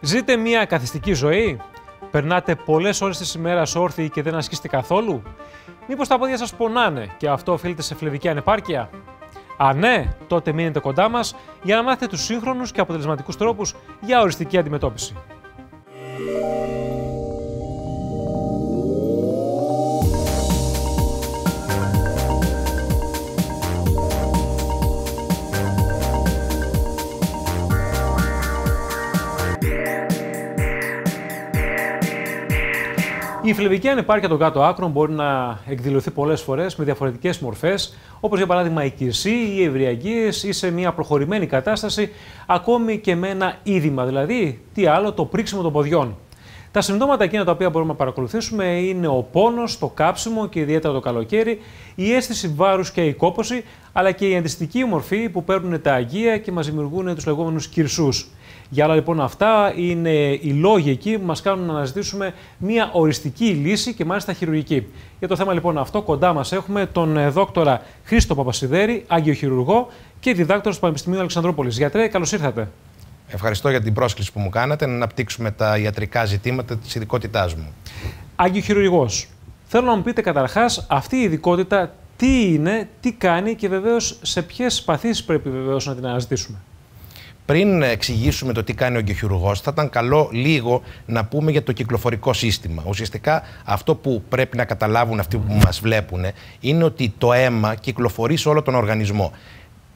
Ζείτε μια καθιστική ζωή. Περνάτε πολλές ώρες της ημέρας όρθιοι και δεν ασκείστε καθόλου. Μήπως τα πόδια σας πονάνε και αυτό οφείλεται σε φλεβική ανεπάρκεια. Αν ναι, τότε μείνετε κοντά μας για να μάθετε τους σύγχρονους και αποτελεσματικούς τρόπους για οριστική αντιμετώπιση. Η φλεβική ανεπάρκεια των κάτω άκρων μπορεί να εκδηλωθεί πολλές φορές με διαφορετικές μορφές, όπως για παράδειγμα η κυρσή ή ευριαγγίε ή σε μια προχωρημένη κατάσταση, ακόμη και με ένα είδημα, δηλαδή τι άλλο, το πρίξιμο των ποδιών. Τα συμπτώματα εκείνα τα οποία μπορούμε να παρακολουθήσουμε είναι ο πόνος, το κάψιμο και ιδιαίτερα το καλοκαίρι, η αίσθηση βάρους και η κόποση, αλλά και η αντιστική μορφή που παίρνουν τα αγία και μας δημιουργούν τους λεγόμενους κυρσούς. Για άλλα λοιπόν αυτά είναι οι λόγοι εκεί που μας κάνουν να αναζητήσουμε μια οριστική λύση και μάλιστα χειρουργική. Για το θέμα λοιπόν αυτό κοντά μας έχουμε τον ε, δόκτορα Χρήστο Παπασιδέρη, Άγιο Χειρουργό και διδάκτορα του Πανεπιστημίου Αλεξανδρόπολης. Γιατρέ, καλώς ήρθατε. Ευχαριστώ για την πρόσκληση που μου κάνατε να αναπτύξουμε τα ιατρικά ζητήματα της ειδικότητάς μου. Άγιο Χειρουργός, θέλω να μου πείτε καταρχάς αυτή η ειδικότητα τι είναι, τι κάνει και βεβαίως σε ποιες παθήσεις πρέπει βεβαίως να την αναζητήσουμε. Πριν εξηγήσουμε το τι κάνει ο γεωχειρουργός, θα ήταν καλό λίγο να πούμε για το κυκλοφορικό σύστημα. Ουσιαστικά, αυτό που πρέπει να καταλάβουν αυτοί που μας βλέπουν είναι ότι το αίμα κυκλοφορεί σε όλο τον οργανισμό.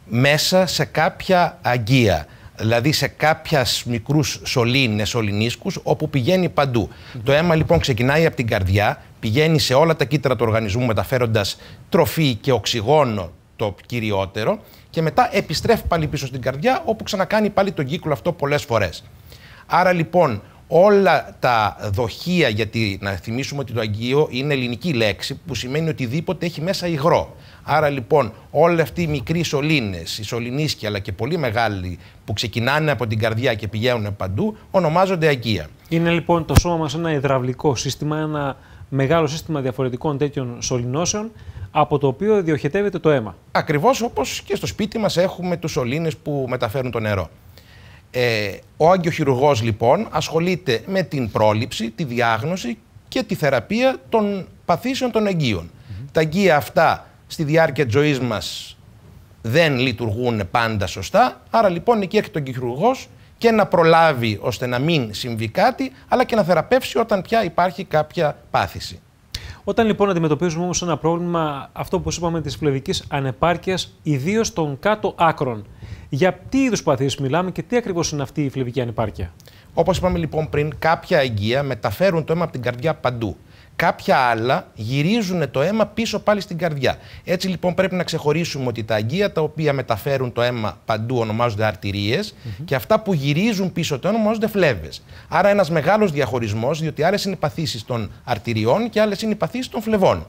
Μέσα σε κάποια αγκία δηλαδή σε κάποιας μικρούς σωλήνες, σωληνίσκους, όπου πηγαίνει παντού. Το αίμα λοιπόν ξεκινάει από την καρδιά, πηγαίνει σε όλα τα κύτταρα του οργανισμού, μεταφέροντας τροφή και οξυγόνο το κυριότερο και μετά επιστρέφει πάλι πίσω στην καρδιά, όπου ξανακάνει πάλι τον κύκλο αυτό πολλές φορές. Άρα λοιπόν, όλα τα δοχεία, γιατί να θυμίσουμε ότι το αγγείο είναι ελληνική λέξη που σημαίνει οτιδήποτε έχει μέσα υγρό. Άρα λοιπόν όλοι αυτοί οι μικροί σωλήνες, οι σωληνίσκοι αλλά και πολύ μεγάλοι που ξεκινάνε από την καρδιά και πηγαίνουν παντού ονομάζονται αγγεία. Είναι λοιπόν το σώμα μας ένα υδραυλικό σύστημα, ένα μεγάλο σύστημα διαφορετικών τέτοιων σωληνώσεων από το οποίο διοχετεύεται το αίμα. Ακριβώς όπως και στο σπίτι μας έχουμε τους σωλήνες που μεταφέρουν το νερό. Ε, ο Χειρουργός λοιπόν ασχολείται με την πρόληψη, τη διάγνωση και τη θεραπεία των παθήσεων των εγγύων. Τα εγγύα αυτά στη διάρκεια της ζωής μας δεν λειτουργούν πάντα σωστά, άρα λοιπόν εκεί έχει ο αγκιοχειρουργός και να προλάβει ώστε να μην συμβεί κάτι, αλλά και να θεραπεύσει όταν πια υπάρχει κάποια πάθηση. Όταν λοιπόν αντιμετωπίζουμε όμως ένα πρόβλημα, αυτό που είπαμε, της φλεβικής ανεπάρκειας, ιδίως των κάτω άκρων, για τι είδους παθήσει μιλάμε και τι ακριβώς είναι αυτή η φλεβική ανεπάρκεια. Όπως είπαμε λοιπόν πριν, κάποια αγκία μεταφέρουν το αίμα από την καρδιά παντού. Κάποια άλλα γυρίζουν το αίμα πίσω πάλι στην καρδιά. Έτσι λοιπόν πρέπει να ξεχωρίσουμε ότι τα αγκία τα οποία μεταφέρουν το αίμα παντού ονομάζονται αρτηρίες, και αυτά που γυρίζουν πίσω το αίμα ονομάζονται φλέβες. Άρα ένας μεγάλος διαχωρισμός, διότι άλλες είναι οι παθήσεις των αρτηριών και άλλες είναι οι παθήσεις των φλεβών.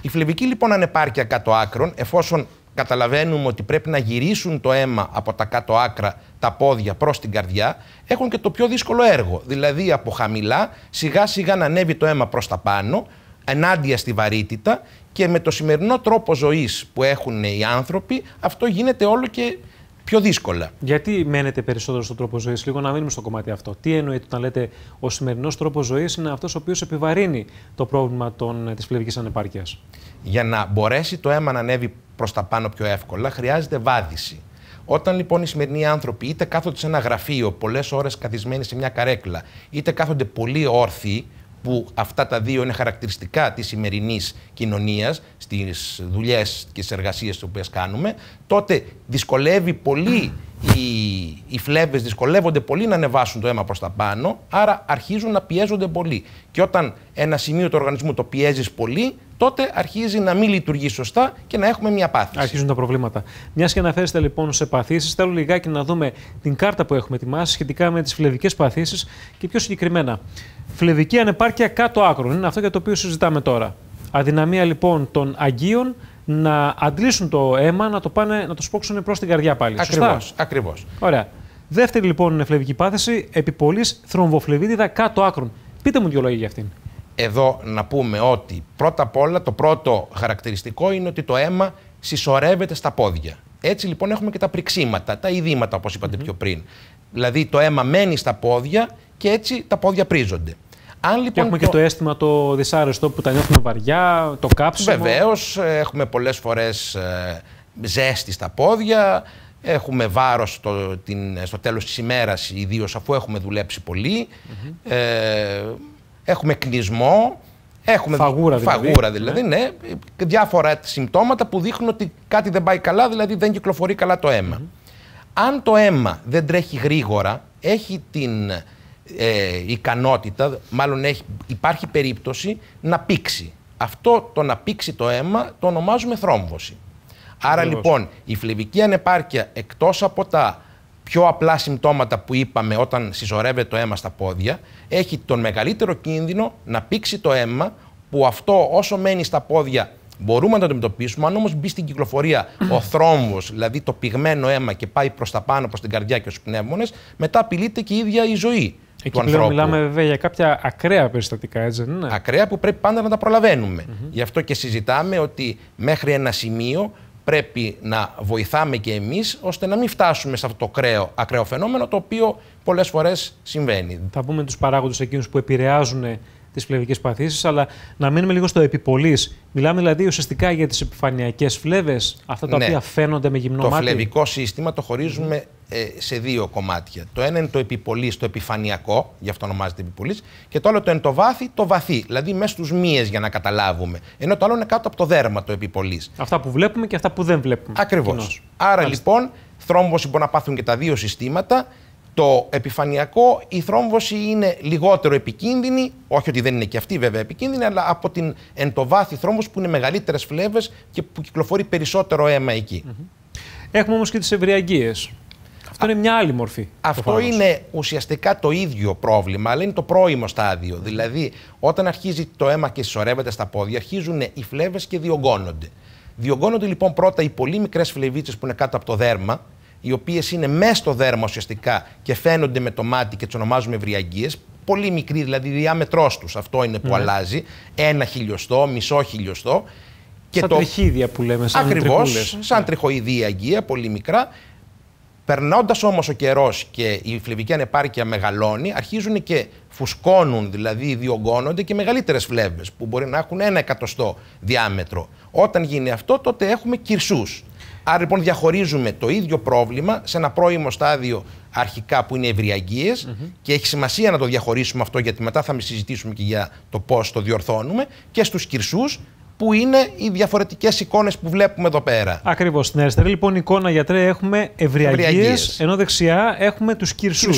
Η φλεβική λοιπόν ανεπάρκεια κάτω άκρων, εφόσον καταλαβαίνουμε ότι πρέπει να γυρίσουν το αίμα από τα κάτω άκρα τα πόδια προς την καρδιά, έχουν και το πιο δύσκολο έργο. Δηλαδή από χαμηλά σιγά σιγά να ανέβει το αίμα προς τα πάνω, ενάντια στη βαρύτητα και με το σημερινό τρόπο ζωής που έχουν οι άνθρωποι αυτό γίνεται όλο και πιο δύσκολα. Γιατί μένετε περισσότερο στον τρόπο ζωής, λίγο να μείνουμε στο κομμάτι αυτό. Τι εννοείται όταν λέτε ο σημερινός τρόπος ζωής είναι αυτός ο οποίος επιβαρύνει το πρόβλημα ε, της φλεβική ανεπάρκειας. Για να μπορέσει το αίμα να ανέβει προς τα πάνω πιο εύκολα, χρειάζεται βάδιση. Όταν λοιπόν οι σημερινοί άνθρωποι είτε κάθονται σε ένα γραφείο πολλές ώρες καθισμένοι σε μια καρέκλα, είτε κάθονται πολύ όρθιοι, που αυτά τα δύο είναι χαρακτηριστικά της σημερινής κοινωνίας, στις δουλειές και στις εργασίες τις οποίες κάνουμε, τότε δυσκολεύει πολύ, οι, οι φλέβες δυσκολεύονται πολύ να ανεβάσουν το αίμα προς τα πάνω, άρα αρχίζουν να πιέζονται πολύ. Και όταν ένα σημείο του οργανισμού το πιέζεις πολύ, τότε αρχίζει να μην λειτουργεί σωστά και να έχουμε μια πάθηση. Αρχίζουν τα προβλήματα. Μιας και αναφέρεστε λοιπόν σε παθήσεις, θέλω λιγάκι να δούμε την κάρτα που έχουμε ετοιμάσει σχετικά με τις φλεβικές παθήσεις και πιο συγκεκριμένα. Φλεβική ανεπάρκεια κάτω άκρων είναι αυτό για το οποίο συζητάμε τώρα. Αδυναμία λοιπόν των αγγείων να αντλήσουν το αίμα, να το, πάνε, να το προς την καρδιά πάλι. Ακριβώ. Ωραία. Δεύτερη λοιπόν φλεβική πάθηση, επιπολής θρομβοφλεβίτιδα κάτω άκρων. Πείτε μου δύο λόγια για αυτήν εδώ να πούμε ότι πρώτα απ' όλα το πρώτο χαρακτηριστικό είναι ότι το αίμα συσσωρεύεται στα πόδια. Έτσι λοιπόν έχουμε και τα πρυξήματα, τα ειδήματα όπως είπατε πιο πριν. Δηλαδή το αίμα μένει στα πόδια και έτσι τα πόδια πρίζονται. Αν, λοιπόν, και έχουμε το... και το αίσθημα το δυσάρεστο που τα νιώθουμε βαριά, το κάψιμο. Βεβαίως, έχουμε πολλές φορές ε, ζέστη στα πόδια, έχουμε βάρος στο, την, στο τέλος της ημέρας, ιδίως αφού έχουμε δουλέψει πολύ. ε, Έχουμε κλεισμό, Έχουμε φαγούρα, δηλαδή, δηλαδή ναι. ναι. διάφορα συμπτώματα που δείχνουν ότι κάτι δεν πάει καλά, δηλαδή δεν κυκλοφορεί καλά το αίμα. Αν το αίμα δεν τρέχει γρήγορα, έχει την ε, ικανότητα, μάλλον έχει, υπάρχει περίπτωση να πήξει. Αυτό το να πήξει το αίμα το ονομάζουμε θρόμβωση. Άρα λοιπόν η φλεβική ανεπάρκεια εκτός από τα πιο απλά συμπτώματα που είπαμε όταν συσσωρεύεται το αίμα στα πόδια, έχει τον μεγαλύτερο κίνδυνο να πήξει το αίμα που αυτό όσο μένει στα πόδια μπορούμε να το αντιμετωπίσουμε. Αν όμως μπει στην κυκλοφορία ο θρόμβος, δηλαδή το πυγμένο αίμα και πάει προς τα πάνω, προς την καρδιά και στους πνεύμονες, μετά απειλείται και η ίδια η ζωή. Εκεί πλέον μιλάμε βέβαια για κάποια ακραία περιστατικά, έτσι δεν είναι. Ακραία που πρέπει πάντα να τα προλαβαίνουμε. Γι' αυτό και συζητάμε ότι μέχρι ένα σημείο πρέπει να βοηθάμε και εμείς ώστε να μην φτάσουμε σε αυτό το ακραίο φαινόμενο το οποίο πολλές φορές συμβαίνει. Θα πούμε τους παράγοντες εκείνους που επηρεάζουν τις φλεβικές παθήσεις, αλλά να μείνουμε λίγο στο επιπολής. Μιλάμε δηλαδή ουσιαστικά για τις επιφανειακές φλέβες, αυτά τα ναι. οποία φαίνονται με γυμνό το μάτι. Το φλεβικό σύστημα το χωρίζουμε ε, σε δύο κομμάτια. Το ένα είναι το επιπολής, το επιφανειακό, γι' αυτό ονομάζεται επιπολής, και το άλλο το εντοβάθι, το το βαθύ, δηλαδή μέσα στους μύες για να καταλάβουμε. Ενώ το άλλο είναι κάτω από το δέρμα το επιπολής. Αυτά που βλέπουμε και αυτά που δεν βλέπουμε. Ακριβώς. Άρα λοιπόν, θρόμβωση μπορεί να πάθουν και τα δύο συστήματα. Το επιφανειακό, η θρόμβωση είναι λιγότερο επικίνδυνη, όχι ότι δεν είναι και αυτή βέβαια επικίνδυνη, αλλά από την εντοβάθη θρόμβωση που είναι μεγαλύτερες φλέβες και που κυκλοφορεί περισσότερο αίμα εκεί. Mm-hmm. Έχουμε όμως και τις ευριαγγείες. Αυτό είναι μια άλλη μορφή. Αυτό είναι ουσιαστικά το ίδιο πρόβλημα, αλλά είναι το πρώιμο στάδιο. Δηλαδή, όταν αρχίζει το αίμα και συσσωρεύεται στα πόδια, αρχίζουν οι φλέβες και διωγγώνονται. Διωγγώνονται λοιπόν πρώτα οι πολύ μικρές φλεβίτσες που είναι κάτω από το δέρμα, οι οποίες είναι μέσα στο δέρμα ουσιαστικά και φαίνονται με το μάτι και τις ονομάζουμε βριαγγίε, πολύ μικρή, δηλαδή διάμετρός τους. Αυτό είναι που ναι. αλλάζει. Ένα χιλιοστό, μισό χιλιοστό. Και σαν τριχίδια που λέμε, σαν Ακριβώς, σαν ναι. τριχοειδή αγγεία, πολύ μικρά. Περνώντας όμως ο καιρός και η φλεβική ανεπάρκεια μεγαλώνει, αρχίζουν και φουσκώνουν, δηλαδή διωγγώνονται και μεγαλύτερες φλέβες που μπορεί να έχουν ένα εκατοστό διάμετρο. Όταν γίνει αυτό, τότε έχουμε κυρσούς. Άρα λοιπόν διαχωρίζουμε το ίδιο πρόβλημα σε ένα πρώιμο στάδιο αρχικά που ειναι ευριαγγιε και έχει σημασία να το διαχωρίσουμε αυτό γιατί μετά θα συζητήσουμε και για το πώς το διορθώνουμε και στους κυρσούς που είναι οι διαφορετικές εικόνες που βλέπουμε εδώ πέρα. Ακριβώς. Στην αριστερή λοιπόν εικόνα, γιατρέ, έχουμε ευριαγγίε, ενώ δεξιά έχουμε τους κυρσούς.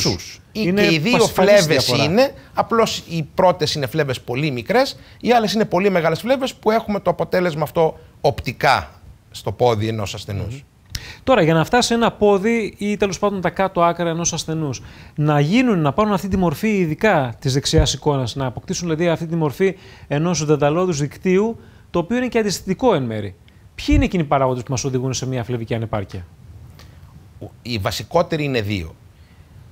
και οι δύο φλέβε είναι, απλώς οι πρώτες είναι φλέβες πολύ μικρές, οι άλλες είναι πολύ μεγάλες φλέβες που έχουμε το αποτέλεσμα αυτό οπτικά στο πόδι ενός ασθενούς. Mm Τώρα, για να φτάσει ένα πόδι ή τέλος πάντων τα κάτω άκρα ενός ασθενούς, να γίνουν, να πάρουν αυτή τη μορφή ειδικά της δεξιάς εικόνας, να αποκτήσουν δηλαδή αυτή τη μορφή ενός δανταλώδους δικτύου, το οποίο είναι και αντιστοιχικό εν μέρη. Ποιοι είναι εκείνοι οι παράγοντες που μας οδηγούν σε μια φλεβική ανεπάρκεια, Οι βασικότεροι είναι δύο.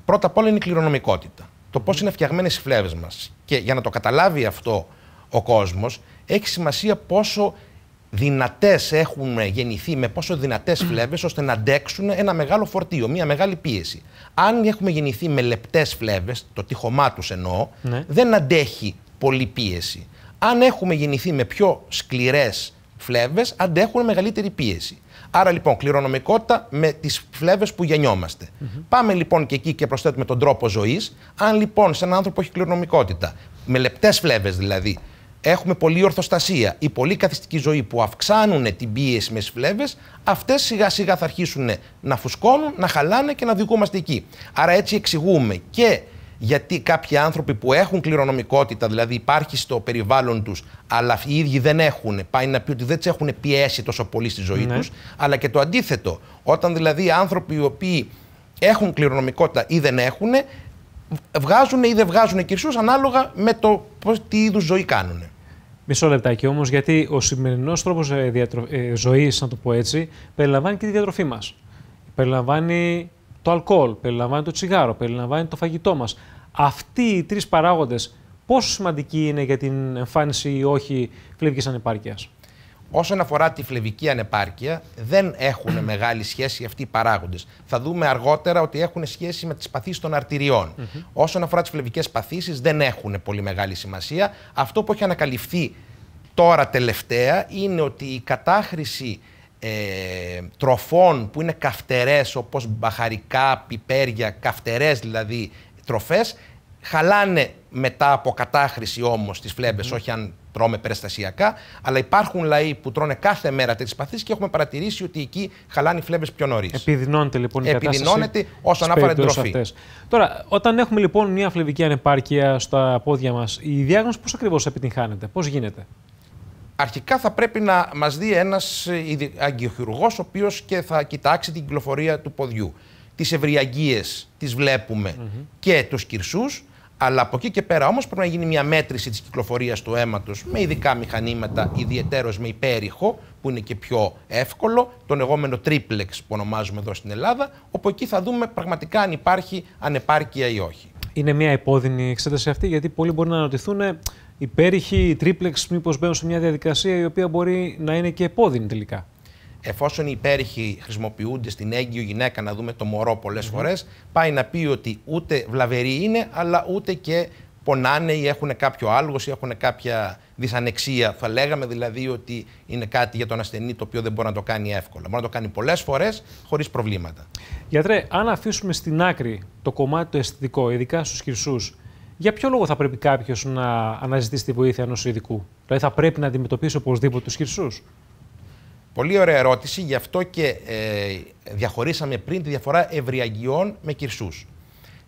Πρώτα απ' όλα είναι η κληρονομικότητα. Το πώς είναι φτιαγμένες οι φλέβες μας. Και για να το καταλάβει αυτό ο κόσμος, έχει σημασία πόσο δυνατές έχουν γεννηθεί, με πόσο δυνατές φλέβες, ώστε να αντέξουν ένα μεγάλο φορτίο, μια μεγάλη πίεση. Αν έχουμε γεννηθεί με λεπτές φλέβες, το τυχωμά τους εννοώ, ναι. δεν αντέχει πολλή πίεση. Αν έχουμε γεννηθεί με πιο σκληρές φλέβες, αντέχουν μεγαλύτερη πίεση. Άρα λοιπόν, κληρονομικότητα με τις φλέβες που γεννιομαστε Πάμε λοιπόν και εκεί και προσθέτουμε τον τρόπο ζωής. Αν λοιπόν σε έναν άνθρωπο έχει κληρονομικότητα, με λεπτές φλέβες δηλαδή, έχουμε πολλή ορθοστασία ή πολλή καθιστική ζωή που αυξάνουν την πίεση μες φλέβες, αυτές σιγά σιγά θα αρχίσουν να φουσκώνουν, να χαλάνε και να οδηγούμαστε εκεί. Άρα έτσι εξηγούμε και γιατί κάποιοι άνθρωποι που έχουν κληρονομικότητα, δηλαδή υπάρχει στο περιβάλλον τους, αλλά οι ίδιοι δεν έχουν, πάει να πει ότι δεν τις έχουν πιέσει τόσο πολύ στη ζωή ναι. τους, αλλά και το αντίθετο. Όταν δηλαδή οι άνθρωποι οι οποίοι έχουν κληρονομικότητα ή δεν έχουν, βγάζουν ή δεν βγάζουν κυρσού ανάλογα με το τι είδους ζωή κάνουν. Μισό λεπτάκι όμως, γιατί ο σημερινός τρόπος ε, ε, ζωής, ζωή, να το πω έτσι, περιλαμβάνει και τη διατροφή μας. Περιλαμβάνει το αλκοόλ, περιλαμβάνει το τσιγάρο, περιλαμβάνει το φαγητό μας. Αυτοί οι τρεις παράγοντες πόσο σημαντικοί είναι για την εμφάνιση ή όχι φλέβικη ανεπάρκειας. Όσον αφορά τη φλεβική ανεπάρκεια, δεν έχουν μεγάλη σχέση αυτοί οι παράγοντες. Θα δούμε αργότερα ότι έχουν σχέση με τις παθήσεις των αρτηριων Όσον αφορά τις φλεβικές παθήσεις, δεν έχουν πολύ μεγάλη σημασία. Αυτό που έχει ανακαλυφθεί τώρα τελευταία είναι ότι η κατάχρηση ε, τροφών που είναι καυτερές όπως μπαχαρικά, πιπέρια, καυτερές δηλαδή τροφές, χαλάνε μετά από κατάχρηση όμως τις φλέμπε, όχι αν τρώμε περιστασιακά, αλλά υπάρχουν λαοί που τρώνε κάθε μέρα τέτοιε παθήσεις και έχουμε παρατηρήσει ότι εκεί χαλάνε οι φλέβες πιο νωρίς. Επιδεινώνεται λοιπόν η κατάσταση. Επιδεινώνεται όσον αφορά την τροφή. Αυτές. Τώρα, όταν έχουμε λοιπόν μια φλεβική ανεπάρκεια στα πόδια μας, η διάγνωση πώς ακριβώς επιτυγχάνεται, πώς γίνεται. Αρχικά θα πρέπει να μας δει ένας ε, αγκιοχειρουργό, ο οποίος και θα κοιτάξει την κυκλοφορία του ποδιού. Τις ευριαγγίε τις βλέπουμε mm -hmm. και τους κυρσούς αλλά από εκεί και πέρα όμως πρέπει να γίνει μια μέτρηση της κυκλοφορίας του αίματος με ειδικά μηχανήματα, ιδιαίτερω με υπέρηχο, που είναι και πιο εύκολο, τον λεγόμενο τρίπλεξ που ονομάζουμε εδώ στην Ελλάδα, όπου εκεί θα δούμε πραγματικά αν υπάρχει ανεπάρκεια ή όχι. Είναι μια υπόδεινη εξέταση αυτή, γιατί πολλοί μπορεί να αναρωτηθούν ε, υπέρηχοι, τρίπλεξ, μήπως μπαίνουν σε μια διαδικασία η οποία μπορεί να είναι και υπόδεινη τελικά εφόσον οι υπέρηχοι χρησιμοποιούνται στην έγκυο γυναίκα να δούμε το μωρό πολλές mm φορές, πάει να πει ότι ούτε βλαβεροί είναι, αλλά ούτε και πονάνε ή έχουν κάποιο άλγος ή έχουν κάποια δυσανεξία. Θα λέγαμε δηλαδή ότι είναι κάτι για τον ασθενή το οποίο δεν μπορεί να το κάνει εύκολα. Μπορεί να το κάνει πολλές φορές χωρίς προβλήματα. Γιατρέ, αν αφήσουμε στην άκρη το κομμάτι το αισθητικό, ειδικά στους χρυσού, για ποιο λόγο θα πρέπει κάποιος να αναζητήσει τη βοήθεια ενός ειδικού, Δηλαδή θα πρέπει να αντιμετωπίσει οπωσδήποτε τους χρυσού. Πολύ ωραία ερώτηση, γι' αυτό και ε, διαχωρίσαμε πριν τη διαφορά ευριαγγιών με κυρσούς.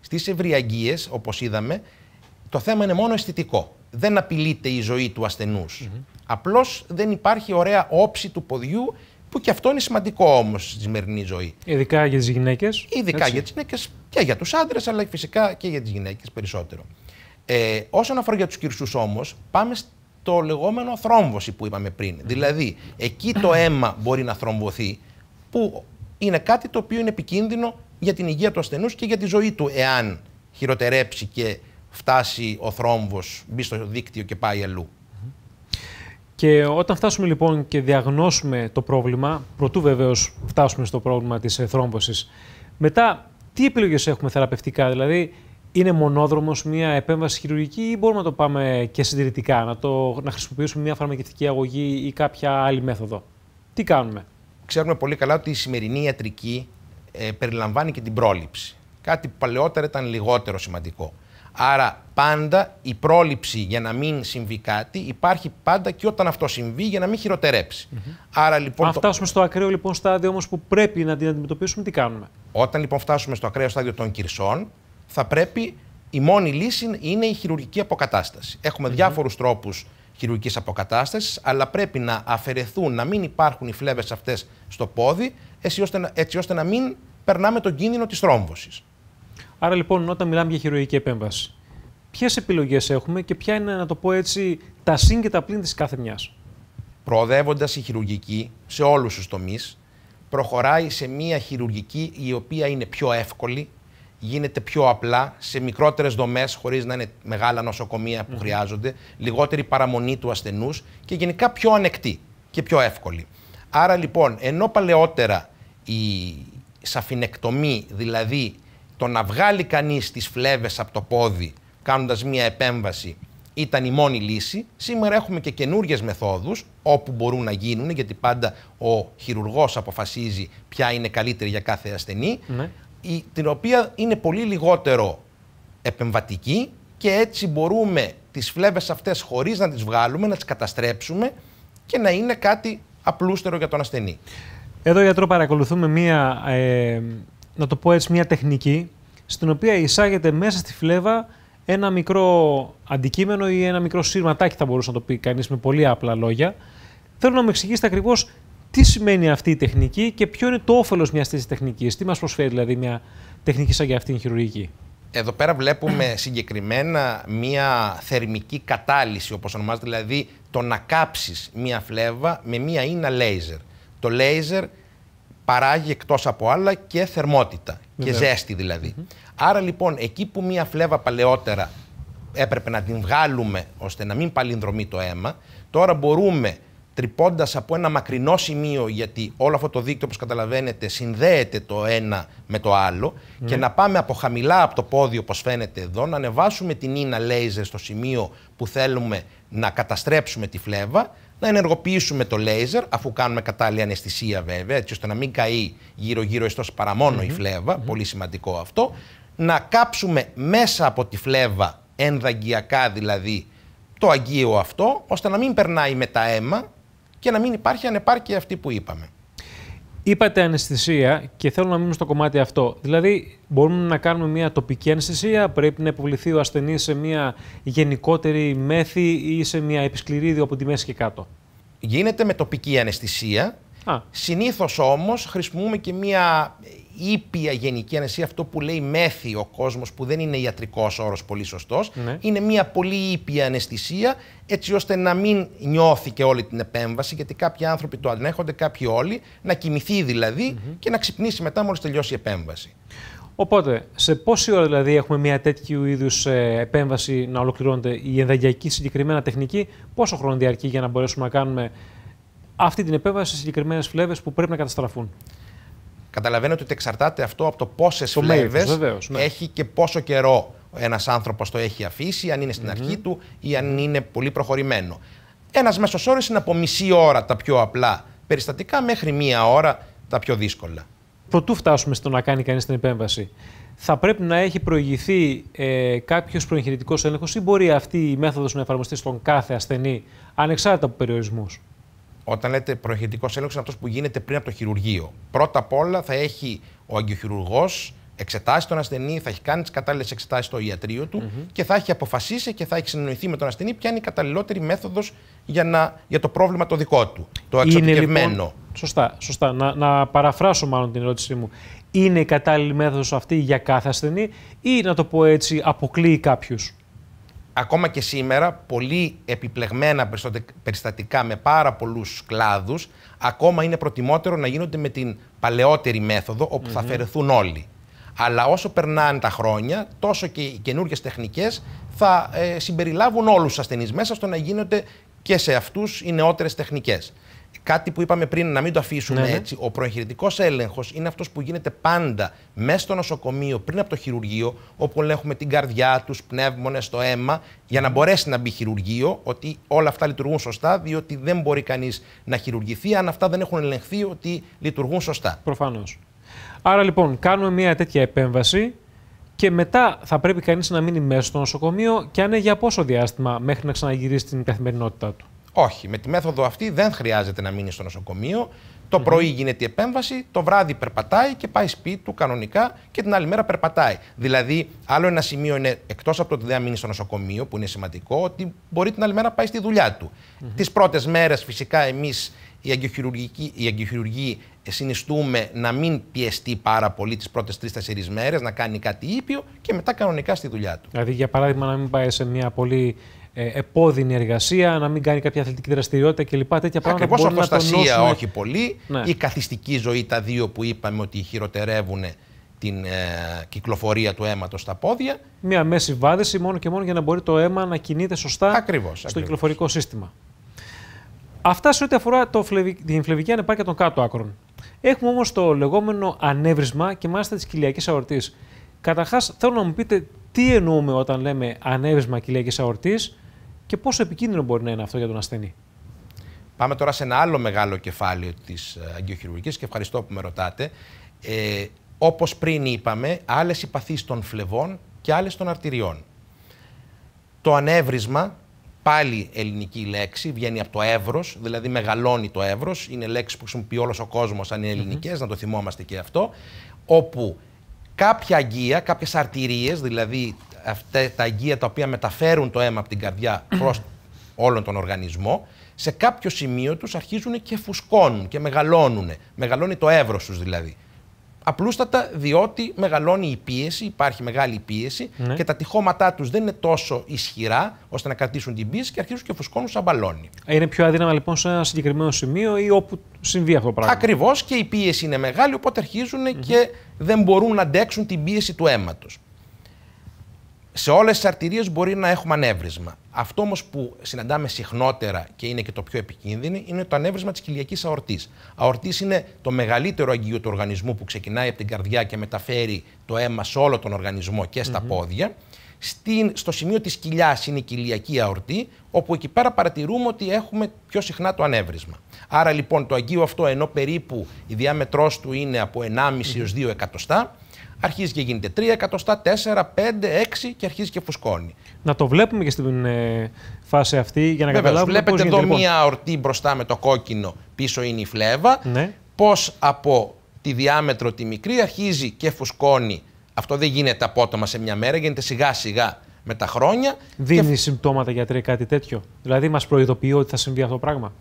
Στις ευριαγγίες, όπως είδαμε, το θέμα είναι μόνο αισθητικό. Δεν απειλείται η ζωή του ασθενούς. mm Απλώς δεν υπάρχει ωραία όψη του ποδιού, που και αυτό είναι σημαντικό όμως στη σημερινή ζωή. Ειδικά για τις γυναίκες. Ειδικά για τις γυναίκες και για τους άντρες, αλλά φυσικά και για τις γυναίκες περισσότερο. Ε, όσον αφορά για τους κυρσούς όμως, πάμε το λεγόμενο θρόμβωση που είπαμε πριν. Δηλαδή, εκεί το αίμα μπορεί να θρομβωθεί, που είναι κάτι το οποίο είναι επικίνδυνο για την υγεία του ασθενούς και για τη ζωή του, εάν χειροτερέψει και φτάσει ο θρόμβος, μπει στο δίκτυο και πάει αλλού. Και όταν φτάσουμε λοιπόν και διαγνώσουμε το πρόβλημα, προτού βεβαίως φτάσουμε στο πρόβλημα της ε, θρόμβωσης, μετά τι επιλογές έχουμε θεραπευτικά, δηλαδή είναι μονόδρομος μια επέμβαση χειρουργική ή μπορούμε να το πάμε και συντηρητικά, να, το, να χρησιμοποιήσουμε μια φαρμακευτική αγωγή ή κάποια άλλη μέθοδο. Τι κάνουμε. Ξέρουμε πολύ καλά ότι η σημερινή ιατρική ε, περιλαμβάνει και την πρόληψη. Κάτι που παλαιότερα ήταν λιγότερο σημαντικό. Άρα πάντα η πρόληψη για να μην συμβεί κάτι υπάρχει πάντα και όταν αυτό συμβεί για να μην χειροτερέψει. Mm Άρα, λοιπόν, Αν φτάσουμε το... στο ακραίο λοιπόν στάδιο όμως που πρέπει να την αντιμετωπίσουμε, τι κάνουμε. Όταν λοιπόν φτάσουμε στο ακραίο στάδιο των κυρσών, θα πρέπει η μόνη λύση είναι η χειρουργική αποκατάσταση. Έχουμε mm-hmm. διάφορους τρόπους χειρουργικής αποκατάστασης, αλλά πρέπει να αφαιρεθούν, να μην υπάρχουν οι φλέβες αυτές στο πόδι, έτσι ώστε να, έτσι ώστε να μην περνάμε τον κίνδυνο της θρόμβωσης. Άρα λοιπόν όταν μιλάμε για χειρουργική επέμβαση, ποιες επιλογές έχουμε και ποια είναι, να το πω έτσι, τα συν και τα πλήν της κάθε μία. Προοδεύοντας η χειρουργική σε όλους τους τομείς, προχωράει σε μια χειρουργική η οποία είναι πιο εύκολη, γίνεται πιο απλά, σε μικρότερες δομές, χωρίς να είναι μεγάλα νοσοκομεία που χρειάζονται, λιγότερη παραμονή του ασθενούς και γενικά πιο ανεκτή και πιο εύκολη. Άρα λοιπόν, ενώ παλαιότερα η σαφινεκτομή, δηλαδή το να βγάλει κανείς τις φλέβες από το πόδι κάνοντας μία επέμβαση ήταν η μόνη λύση. Σήμερα έχουμε και καινούριες μεθόδους όπου μπορούν να γίνουν, γιατί πάντα ο χειρουργός αποφασίζει ποια είναι καλύτερη για κάθε ασθενή. Ναι η, την οποία είναι πολύ λιγότερο επεμβατική και έτσι μπορούμε τις φλέβες αυτές χωρίς να τις βγάλουμε, να τις καταστρέψουμε και να είναι κάτι απλούστερο για τον ασθενή. Εδώ, γιατρό, παρακολουθούμε μία, ε, να το πω έτσι, μία τεχνική στην οποία εισάγεται μέσα στη φλέβα ένα μικρό αντικείμενο ή ένα μικρό σύρματάκι, θα μπορούσε να το πει κανείς με πολύ απλά λόγια. Θέλω να μου εξηγήσετε ακριβώς τι σημαίνει αυτή η τεχνική και ποιο είναι το όφελος μιας τέτοιας τεχνικής, τι μας προσφέρει δηλαδή μια τεχνική σαν και αυτή η χειρουργική. Εδώ πέρα βλέπουμε συγκεκριμένα μία θερμική κατάλυση, όπως ονομάζεται, δηλαδή το να κάψεις μία φλέβα με μία ίνα λέιζερ. Το λέιζερ παράγει εκτός από άλλα και θερμότητα και ζέστη δηλαδή. Mm Άρα λοιπόν εκεί που μία φλέβα παλαιότερα έπρεπε να την βγάλουμε ώστε να μην παλινδρομεί το αίμα, τώρα μπορούμε τρυπώντας από ένα μακρινό σημείο, γιατί όλο αυτό το δίκτυο, όπως καταλαβαίνετε, συνδέεται το ένα με το άλλο, και ναι. να πάμε από χαμηλά από το πόδι, όπως φαίνεται εδώ, να ανεβάσουμε την ίνα λέιζερ στο σημείο που θέλουμε να καταστρέψουμε τη φλέβα, να ενεργοποιήσουμε το λέιζερ, αφού κάνουμε κατάλληλη αναισθησία βέβαια, έτσι ώστε να μην καεί γύρω-γύρω ιστό παρά η φλεβα πολύ σημαντικό αυτό, να κάψουμε μέσα από τη φλέβα, ενδαγκιακά δηλαδή, το αγγείο αυτό, ώστε να μην περνάει με τα αίμα, και να μην υπάρχει ανεπάρκεια αυτή που είπαμε. Είπατε αναισθησία και θέλω να μείνουμε στο κομμάτι αυτό. Δηλαδή, μπορούμε να κάνουμε μια τοπική αναισθησία, πρέπει να υποβληθεί ο ασθενής σε μια γενικότερη μέθη ή σε μια επισκληρίδιο από τη μέση και κάτω. Γίνεται με τοπική αναισθησία. Συνήθως όμως χρησιμοποιούμε και μια ήπια γενική αναισθησία, αυτό που λέει μέθη ο κόσμος, που δεν είναι ιατρικός όρος πολύ σωστός, ναι. είναι μια πολύ ήπια αναισθησία, έτσι ώστε να μην νιώθει και όλη την επέμβαση, γιατί κάποιοι άνθρωποι το ανέχονται, κάποιοι όλοι, να κοιμηθεί δηλαδή και να ξυπνήσει μετά μόλις τελειώσει η επέμβαση. Οπότε, σε πόση ώρα δηλαδή έχουμε μια τέτοιου είδους ε, επέμβαση να ολοκληρώνεται η ενδαγιακή συγκεκριμένα τεχνική, πόσο χρόνο διαρκεί για να μπορέσουμε να κάνουμε αυτή την επέμβαση σε συγκεκριμένες φλέβες που πρέπει να καταστραφούν. Καταλαβαίνετε ότι εξαρτάται αυτό από το πόσες φλέβε ναι. έχει και πόσο καιρό ένας άνθρωπος το έχει αφήσει, αν είναι στην αρχή του ή αν είναι πολύ προχωρημένο. Ένας μέσος όρος είναι από μισή ώρα τα πιο απλά περιστατικά μέχρι μία ώρα τα πιο δύσκολα. Προτού φτάσουμε στο να κάνει κανείς την επέμβαση, θα πρέπει να έχει προηγηθεί ε, κάποιος προεγχειρητικός έλεγχος ή μπορεί αυτή η μέθοδος να εφαρμοστεί στον κάθε ασθενή ανεξάρτητα από περιορισμούς. Όταν λέτε προεχειρητικό έλεγχος, είναι αυτός που γίνεται πριν από το χειρουργείο. Πρώτα απ' όλα θα έχει ο αγκιοχειρουργό εξετάσει τον ασθενή, θα έχει κάνει τις κατάλληλες εξετάσεις στο ιατρείο του και θα έχει αποφασίσει και θα έχει συνοηθεί με τον ασθενή ποια είναι η καταλληλότερη μέθοδος για, για το πρόβλημα το δικό του. Το λοιπόν, εξωτερικευμένο. σωστά, σωστά. Να, να παραφράσω μάλλον την ερώτησή μου. Είναι η κατάλληλη μέθοδος αυτή για κάθε ασθενή ή να το πω έτσι, αποκλείει κάποιους ακόμα και σήμερα πολύ επιπλεγμένα περιστατικά με πάρα πολλούς κλάδους, ακόμα είναι προτιμότερο να γίνονται με την παλαιότερη μέθοδο θα αφαιρεθούν όλοι. Αλλά όσο περνάνε τα χρόνια, τόσο και οι καινούργιες τεχνικές θα ε, συμπεριλάβουν όλους τους ασθενείς μέσα στο να γίνονται και σε αυτούς οι νεότερες τεχνικές κάτι που είπαμε πριν, να μην το αφήσουμε ναι, ναι. έτσι. Ο προεγχειρητικό έλεγχος είναι αυτός που γίνεται πάντα μέσα στο νοσοκομείο, πριν από το χειρουργείο, όπου ελέγχουμε την καρδιά, τους πνεύμονες, το αίμα, για να μπορέσει να μπει χειρουργείο, ότι όλα αυτά λειτουργούν σωστά, διότι δεν μπορεί κανείς να χειρουργηθεί αν αυτά δεν έχουν ελεγχθεί ότι λειτουργούν σωστά. Προφανώς. Άρα λοιπόν, κάνουμε μια τέτοια επέμβαση και μετά θα πρέπει κανείς να μείνει μέσα στο νοσοκομείο και αν είναι για πόσο διάστημα μέχρι να ξαναγυρίσει την καθημερινότητά του. Όχι, με τη μέθοδο αυτή δεν χρειάζεται να μείνει στο νοσοκομείο. Το mm -hmm. πρωί γίνεται η επέμβαση, το βράδυ περπατάει και πάει σπίτι του κανονικά και την άλλη μέρα περπατάει. Δηλαδή, άλλο ένα σημείο είναι εκτός από το ότι δεν μείνει στο νοσοκομείο, που είναι σημαντικό, ότι μπορεί την άλλη μέρα πάει στη δουλειά του. Mm -hmm. Τις πρώτες μέρες, φυσικά, εμείς οι αγκιοχειρουργοί, οι ε, αγκιοχειρουργοί συνιστούμε να μην πιεστεί πάρα πολύ τις πρώτες τρει-τέσσερι μέρες, να κάνει κάτι ήπιο και μετά κανονικά στη δουλειά του. Δηλαδή, για παράδειγμα, να μην πάει σε μια πολύ ε, επώδυνη εργασία, να μην κάνει κάποια αθλητική δραστηριότητα κλπ. Τέτοια πράγματα. Ακριβώς αποστασία, να όχι πολύ. Ναι. Η καθιστική ζωή, τα δύο που είπαμε ότι χειροτερεύουν την ε, κυκλοφορία του αίματος στα πόδια. Μια μέση βάδεση μόνο και μόνο για να μπορεί το αίμα να κινείται σωστά στο ακριβώς. κυκλοφορικό σύστημα. Αυτά σε ό,τι αφορά το την φλεβική ανεπάρκεια των κάτω άκρων. Έχουμε όμως το λεγόμενο ανέβρισμα και μάλιστα της κοιλιακής αορτής. Καταρχάς, θέλω να μου πείτε τι εννοούμε όταν λέμε ανέβρισμα κοιλιακής αορτής και πόσο επικίνδυνο μπορεί να είναι αυτό για τον ασθενή. Πάμε τώρα σε ένα άλλο μεγάλο κεφάλαιο της ε, αγκιοχειρουργικής και ευχαριστώ που με ρωτάτε. Ε, όπως πριν είπαμε, άλλες οι των φλεβών και άλλες των αρτηριών. Το ανέβρισμα, πάλι ελληνική λέξη, βγαίνει από το εύρος, δηλαδή μεγαλώνει το εύρος. Είναι λέξη που χρησιμοποιεί όλος ο κόσμος, αν είναι να το θυμόμαστε και αυτό. Όπου κάποια αγγεία, κάποιες αρτηρίες, δηλαδή αυτά τα αγγεία τα οποία μεταφέρουν το αίμα από την καρδιά προς όλον τον οργανισμό, σε κάποιο σημείο τους αρχίζουν και φουσκώνουν και μεγαλώνουν. Μεγαλώνει το εύρος τους δηλαδή. Απλούστατα διότι μεγαλώνει η πίεση, υπάρχει μεγάλη πίεση ναι. και τα τυχώματά τους δεν είναι τόσο ισχυρά ώστε να κρατήσουν την πίεση και αρχίζουν και φουσκώνουν σαν μπαλόνι. Είναι πιο αδύναμα λοιπόν σε ένα συγκεκριμένο σημείο ή όπου συμβεί αυτό το πράγμα. Ακριβώς και η πίεση είναι μεγάλη, οπότε αρχίζουν και δεν μπορούν να αντέξουν την πίεση του αίματος. Σε όλες τις αρτηρίες μπορεί να έχουμε ανέβρισμα. Αυτό όμως που συναντάμε συχνότερα και είναι και το πιο επικίνδυνο είναι το ανέβρισμα της κοιλιακή αορτής. Αορτής είναι το μεγαλύτερο αγγείο του οργανισμού που ξεκινάει από την καρδιά και μεταφέρει το αίμα σε όλο τον οργανισμό και στα mm -hmm. πόδια. Στην, στο σημείο της κοιλιάς είναι η κοιλιακή αορτή, όπου εκεί πέρα παρατηρούμε ότι έχουμε πιο συχνά το ανέβρισμα. Άρα λοιπόν το αγγείο αυτό, ενώ περίπου η διάμετρός του είναι από 1,5 έω 2 εκατοστά, αρχίζει και γίνεται 3 εκατοστά, 4, 5, 6 και αρχίζει και φουσκώνει. Να το βλέπουμε και στην ε, φάση αυτή για να Βέβαια, καταλάβουμε βλέπετε εδώ λοιπόν. μία ορτή μπροστά με το κόκκινο, πίσω είναι η φλέβα. Ναι. Πώς από τη διάμετρο τη μικρή αρχίζει και φουσκώνει. Αυτό δεν γίνεται απότομα σε μια μέρα, γίνεται σιγά σιγά με τα χρόνια. Δίνει και... συμπτώματα γιατρέ κάτι τέτοιο. Δηλαδή μας προειδοποιεί ότι θα συμβεί αυτό το πράγμα.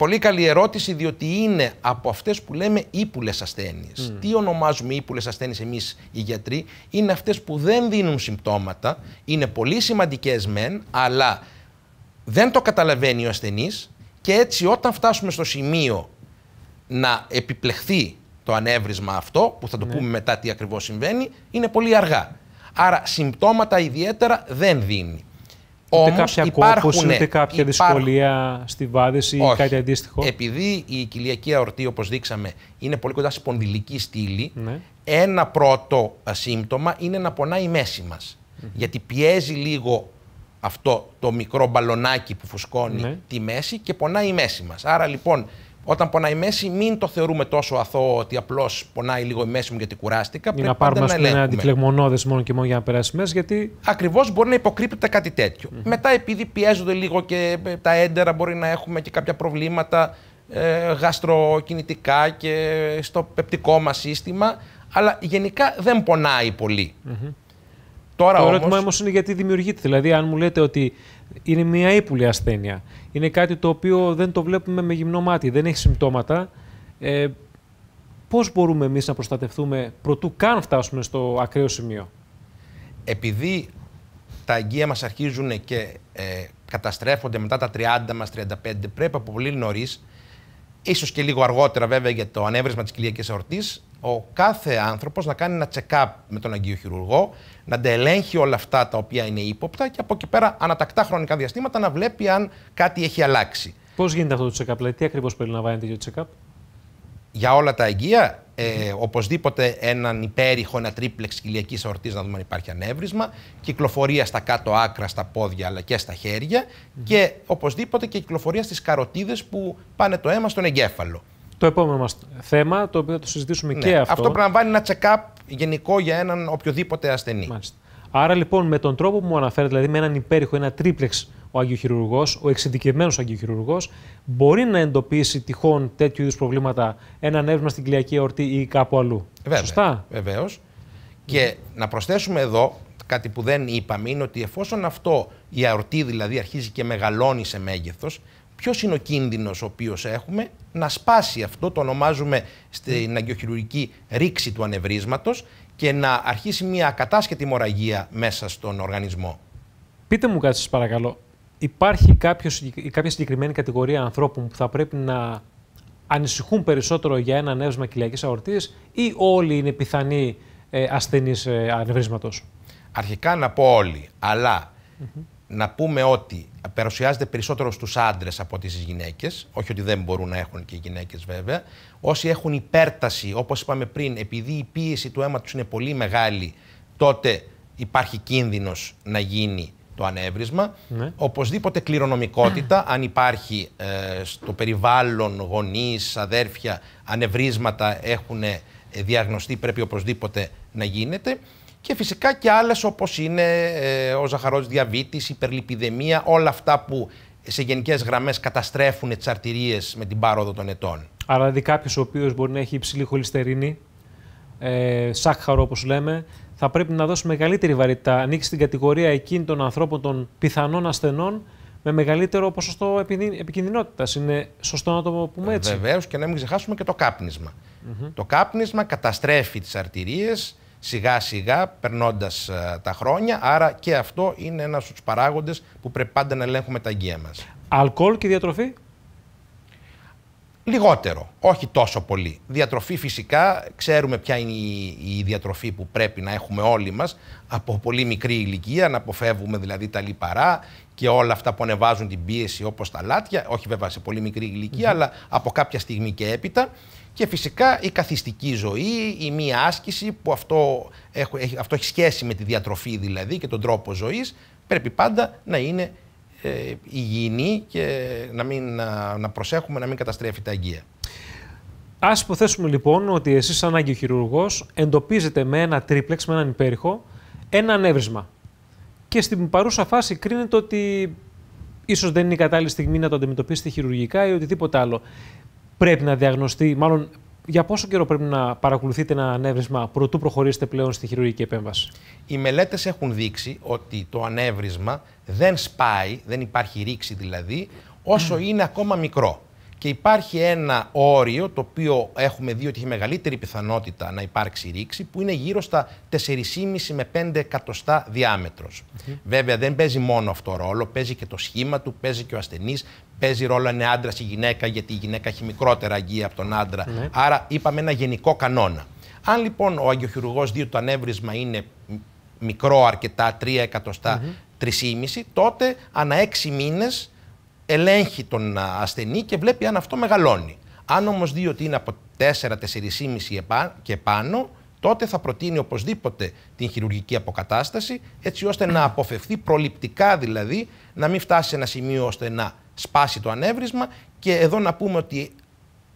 Πολύ καλή ερώτηση, διότι είναι από αυτές που λέμε ύπουλες ασθένειες. Mm. Τι ονομάζουμε ύπουλες ασθένειες εμείς οι γιατροί, είναι αυτές που δεν δίνουν συμπτώματα, είναι πολύ σημαντικές μεν, αλλά δεν το καταλαβαίνει ο ασθενής και έτσι όταν φτάσουμε στο σημείο να επιπλεχθεί το ανέβρισμα αυτό, που θα το ναι. πούμε μετά τι ακριβώς συμβαίνει, είναι πολύ αργά. Άρα συμπτώματα ιδιαίτερα δεν δίνει. Όμως κάποια υπάρχουν, κόπωση, ούτε κάποια δυσκολία στη βάδεση ή κάτι αντίστοιχο. Επειδή η κοιλιακή αορτή, όπως δείξαμε, είναι πολύ κοντά στη σπονδυλική στήλη, ναι. ένα πρώτο ε, σύμπτωμα είναι να πονάει η κοιλιακη αορτη οπω δειξαμε ειναι πολυ κοντα στη σπονδυλικη στηλη ενα πρωτο συμπτωμα ειναι να ποναει η μεση μας. Γιατί πιέζει λίγο αυτό το μικρό μπαλονάκι που φουσκώνει ναι. τη μέση και πονάει η μέση μας. Άρα λοιπόν όταν πονάει η μέση, μην το θεωρούμε τόσο αθώο ότι απλώς πονάει λίγο η μέση μου γιατί κουράστηκα. Ή να πάρουμε ένα ένα αντιφλεγμονώδε μόνο και μόνο για να περάσει μέση. Γιατί... Ακριβώς μπορεί να υποκρύπτεται κάτι τέτοιο. Mm -hmm. Μετά, επειδή πιέζονται λίγο και ε, τα έντερα, μπορεί να έχουμε και κάποια προβλήματα ε, γαστροκινητικά και ε, στο πεπτικό μας σύστημα. Αλλά γενικά δεν πονάει πολύ. Τώρα το ερώτημα όμως είναι γιατί δημιουργείται. Δηλαδή, αν μου λέτε ότι είναι μια ύπουλη ασθένεια. Είναι κάτι το οποίο δεν το βλέπουμε με γυμνό μάτι, δεν έχει συμπτώματα. Ε, πώς μπορούμε εμείς να προστατευτούμε προτού καν φτάσουμε στο ακραίο σημείο. Επειδή τα αγγεία μας αρχίζουν και ε, καταστρέφονται μετά τα 30 μας, 35, πρέπει από πολύ νωρίς, ίσως και λίγο αργότερα βέβαια για το ανέβρισμα της κοιλιακής αορτής, ο κάθε άνθρωπος να κάνει ένα check-up με τον χειρουργό, να αντελέγχει όλα αυτά τα οποία είναι ύποπτα και από εκεί πέρα ανατακτά χρονικά διαστήματα να βλέπει αν κάτι έχει αλλάξει. Πώς γίνεται αυτό το check-up, δηλαδή τι ακριβώς περιλαμβάνει το check-up? Για όλα τα εγγύα, ε, οπωσδήποτε έναν υπέρηχο, ένα τρίπλεξ ηλιακή αορτή να δούμε αν υπάρχει ανέβρισμα, κυκλοφορία στα κάτω άκρα, στα πόδια αλλά και στα χέρια και οπωσδήποτε και κυκλοφορία στις καροτίδες που πάνε το αίμα στον εγκέφαλο το επόμενο μας θέμα, το οποίο θα το συζητήσουμε ναι. και αυτό. Αυτό πρέπει να βάλει ένα check-up γενικό για έναν οποιοδήποτε ασθενή. Μάλιστα. Άρα λοιπόν με τον τρόπο που μου αναφέρετε, δηλαδή με έναν υπέρηχο, ένα τρίπλεξ ο αγιοχειρουργός, ο εξειδικευμένος αγιοχειρουργός, μπορεί να εντοπίσει τυχόν τέτοιου είδους προβλήματα ένα νεύμα στην κλιακή αορτή ή κάπου αλλού. Βέβαια, Σωστά. Βεβαίως. Και να προσθέσουμε εδώ κάτι που δεν είπαμε είναι ότι εφόσον αυτό η αορτή δηλαδή αρχίζει και μεγαλώνει σε μέγεθος, ποιος είναι ο κίνδυνος ο οποίος έχουμε να σπάσει αυτό, το ονομάζουμε στην αγκιοχειρουργική ρήξη του ανευρίσματο και να αρχίσει μια ακατάσχετη μοραγία μέσα στον οργανισμό. Πείτε μου κάτι, σας παρακαλώ. Υπάρχει κάποιος, κάποια συγκεκριμένη κατηγορία ανθρώπων που θα πρέπει να ανησυχούν περισσότερο για ένα ανέβρισμα κοιλιακή αορτής ή όλοι είναι πιθανοί ε, ασθενείς ε, Αρχικά να πω όλοι, αλλά να πούμε ότι παρουσιάζεται περισσότερο στους άντρες από τις γυναίκες, όχι ότι δεν μπορούν να έχουν και οι γυναίκες βέβαια. Όσοι έχουν υπέρταση, όπως είπαμε πριν, επειδή η πίεση του αίματος είναι πολύ μεγάλη, τότε υπάρχει κίνδυνος να γίνει το ανέβρισμα. Ναι. Οπωσδήποτε κληρονομικότητα, αν υπάρχει ε, στο περιβάλλον, γονείς, αδέρφια, ανεβρίσματα έχουν ε, διαγνωστεί, πρέπει οπωσδήποτε να γίνεται και φυσικά και άλλες όπως είναι ε, ο ζαχαρός διαβήτης, υπερλυπηδεμία, όλα αυτά που σε γενικές γραμμές καταστρέφουν τις αρτηρίες με την πάροδο των ετών. Άρα, δηλαδή, κάποιος ο οποίος μπορεί να έχει υψηλή χολυστερίνη, ε, σάκχαρο όπως λέμε, θα πρέπει να δώσει μεγαλύτερη βαρύτητα, ανήκει στην κατηγορία εκείνη των ανθρώπων των πιθανών ασθενών με μεγαλύτερο ποσοστό επικινδυνότητας. Είναι σωστό να το πούμε έτσι. Βεβαίως και να μην ξεχάσουμε και το καπνισμα Το κάπνισμα καταστρέφει τις αρτηρίες, σιγά σιγά περνώντας ε, τα χρόνια. Άρα και αυτό είναι ένας από τους παράγοντες που πρέπει πάντα να ελέγχουμε τα υγεία μας. Αλκοόλ και διατροφή. Λιγότερο, όχι τόσο πολύ. Διατροφή φυσικά, ξέρουμε ποια είναι η διατροφή που πρέπει να έχουμε όλοι μας από πολύ μικρή ηλικία, να αποφεύγουμε δηλαδή τα λιπαρά και όλα αυτά που ανεβάζουν την πίεση όπως τα λάτια, όχι βέβαια σε πολύ μικρή ηλικία, αλλά από κάποια στιγμή και έπειτα. Και φυσικά η καθιστική ζωή, η μία άσκηση που αυτό έχει, αυτό έχει σχέση με τη διατροφή δηλαδή και τον τρόπο ζωής, πρέπει πάντα να είναι ε, υγιεινή και να, μην, να, να προσέχουμε να μην καταστρέφει τα αγγεία. Ας υποθέσουμε λοιπόν ότι εσείς σαν ο χειρουργός εντοπίζετε με ένα τρίπλεξ, με έναν υπέρηχο, ένα ανέβρισμα. Και στην παρούσα φάση κρίνεται ότι ίσως δεν είναι η κατάλληλη στιγμή να το αντιμετωπίσετε χειρουργικά ή οτιδήποτε άλλο πρέπει να διαγνωστεί, μάλλον για πόσο καιρό πρέπει να παρακολουθείτε ένα ανέβρισμα προτού προχωρήσετε πλέον στη χειρουργική επέμβαση. Οι μελέτες έχουν δείξει ότι το ανέβρισμα δεν σπάει, δεν υπάρχει ρήξη δηλαδή, όσο είναι ακόμα μικρό. Και υπάρχει ένα όριο το οποίο έχουμε δει ότι έχει μεγαλύτερη πιθανότητα να υπάρξει ρήξη, που είναι γύρω στα 4,5 με 5 εκατοστά διάμετρος. Βέβαια δεν παίζει μόνο αυτό ρόλο, παίζει και το σχήμα του, παίζει και ο ασθενής, παίζει ρόλο αν είναι άντρα ή γυναίκα, γιατί η γυναίκα έχει μικρότερα αγγεία από τον άντρα. Ναι. Άρα είπαμε ένα γενικό κανόνα. Αν λοιπόν ο αγιοχειρουργός ότι το ανέβρισμα είναι μικρό αρκετά, 3 εκατοστά, 3,5, τότε ανά 6 μήνες ελέγχει τον ασθενή και βλέπει αν αυτό μεγαλώνει. Αν όμως δει ότι είναι από 4-4,5 και πάνω, τότε θα προτείνει οπωσδήποτε την χειρουργική αποκατάσταση, έτσι ώστε να αποφευθεί προληπτικά δηλαδή να μην φτάσει σε ένα σημείο ώστε να σπάσει το ανέβρισμα και εδώ να πούμε ότι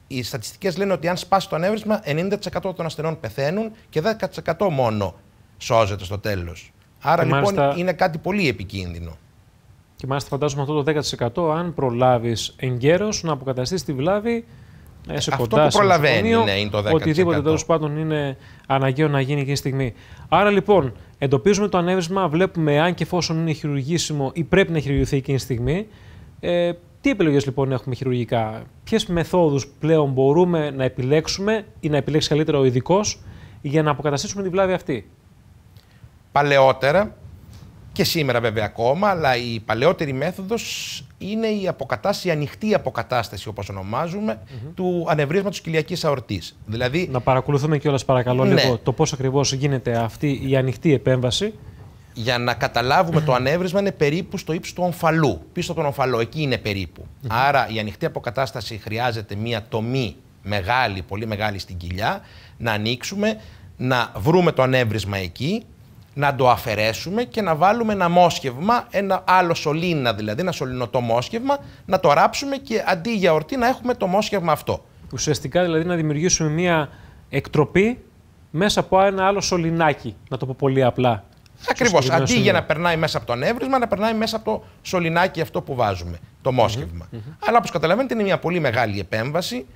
οι στατιστικές λένε ότι αν σπάσει το ανέβρισμα 90% των ασθενών πεθαίνουν και 10% μόνο σώζεται στο τέλος. Άρα λοιπόν είναι κάτι πολύ επικίνδυνο. Και μάλιστα φαντάζομαι αυτό το 10% αν προλάβεις εγκαίρως να αποκαταστήσεις τη βλάβη σε Αυτό κοντά, που προλαβαίνει ναι, είναι το 10%. Οτιδήποτε τέλος πάντων είναι αναγκαίο να γίνει εκείνη τη στιγμή. Άρα λοιπόν, εντοπίζουμε το ανέβρισμα, βλέπουμε αν και εφόσον είναι χειρουργήσιμο ή πρέπει να χειρουργηθεί εκείνη τη στιγμή. Ε, τι επιλογές λοιπόν έχουμε χειρουργικά, ποιες μεθόδους πλέον μπορούμε να επιλέξουμε ή να επιλέξει καλύτερα ο ειδικός για να αποκαταστήσουμε την βλάβη αυτή. Παλαιότερα και σήμερα βέβαια ακόμα, αλλά η παλαιότερη μέθοδος είναι η αποκατάσταση, ανοιχτή αποκατάσταση όπως ονομάζουμε, του ανεβρίσματος κοιλιακής αορτής. Δηλαδή... Να παρακολουθούμε κιόλας παρακαλώ ναι. λίγο το πώς ακριβώς γίνεται αυτή η ανοιχτή επέμβαση για να καταλάβουμε το ανέβρισμα είναι περίπου στο ύψος του ομφαλού. Πίσω από τον ομφαλό, εκεί είναι περίπου. Άρα η ανοιχτή αποκατάσταση χρειάζεται μία τομή μεγάλη, πολύ μεγάλη στην κοιλιά, να ανοίξουμε, να βρούμε το ανέβρισμα εκεί, να το αφαιρέσουμε και να βάλουμε ένα μόσχευμα, ένα άλλο σωλήνα δηλαδή, ένα σωληνωτό μόσχευμα, να το ράψουμε και αντί για ορτή να έχουμε το μόσχευμα αυτό. Ουσιαστικά δηλαδή να δημιουργήσουμε μία εκτροπή μέσα από ένα άλλο σωληνάκι, να το πω πολύ απλά, Ακριβώς. Αντί για να περνάει μέσα από το ανέβρισμα, να περνάει μέσα από το σωληνάκι αυτό που βάζουμε, το μόσχευμα. Αλλά όπως καταλαβαίνετε, είναι μια πολύ μεγάλη επέμβαση.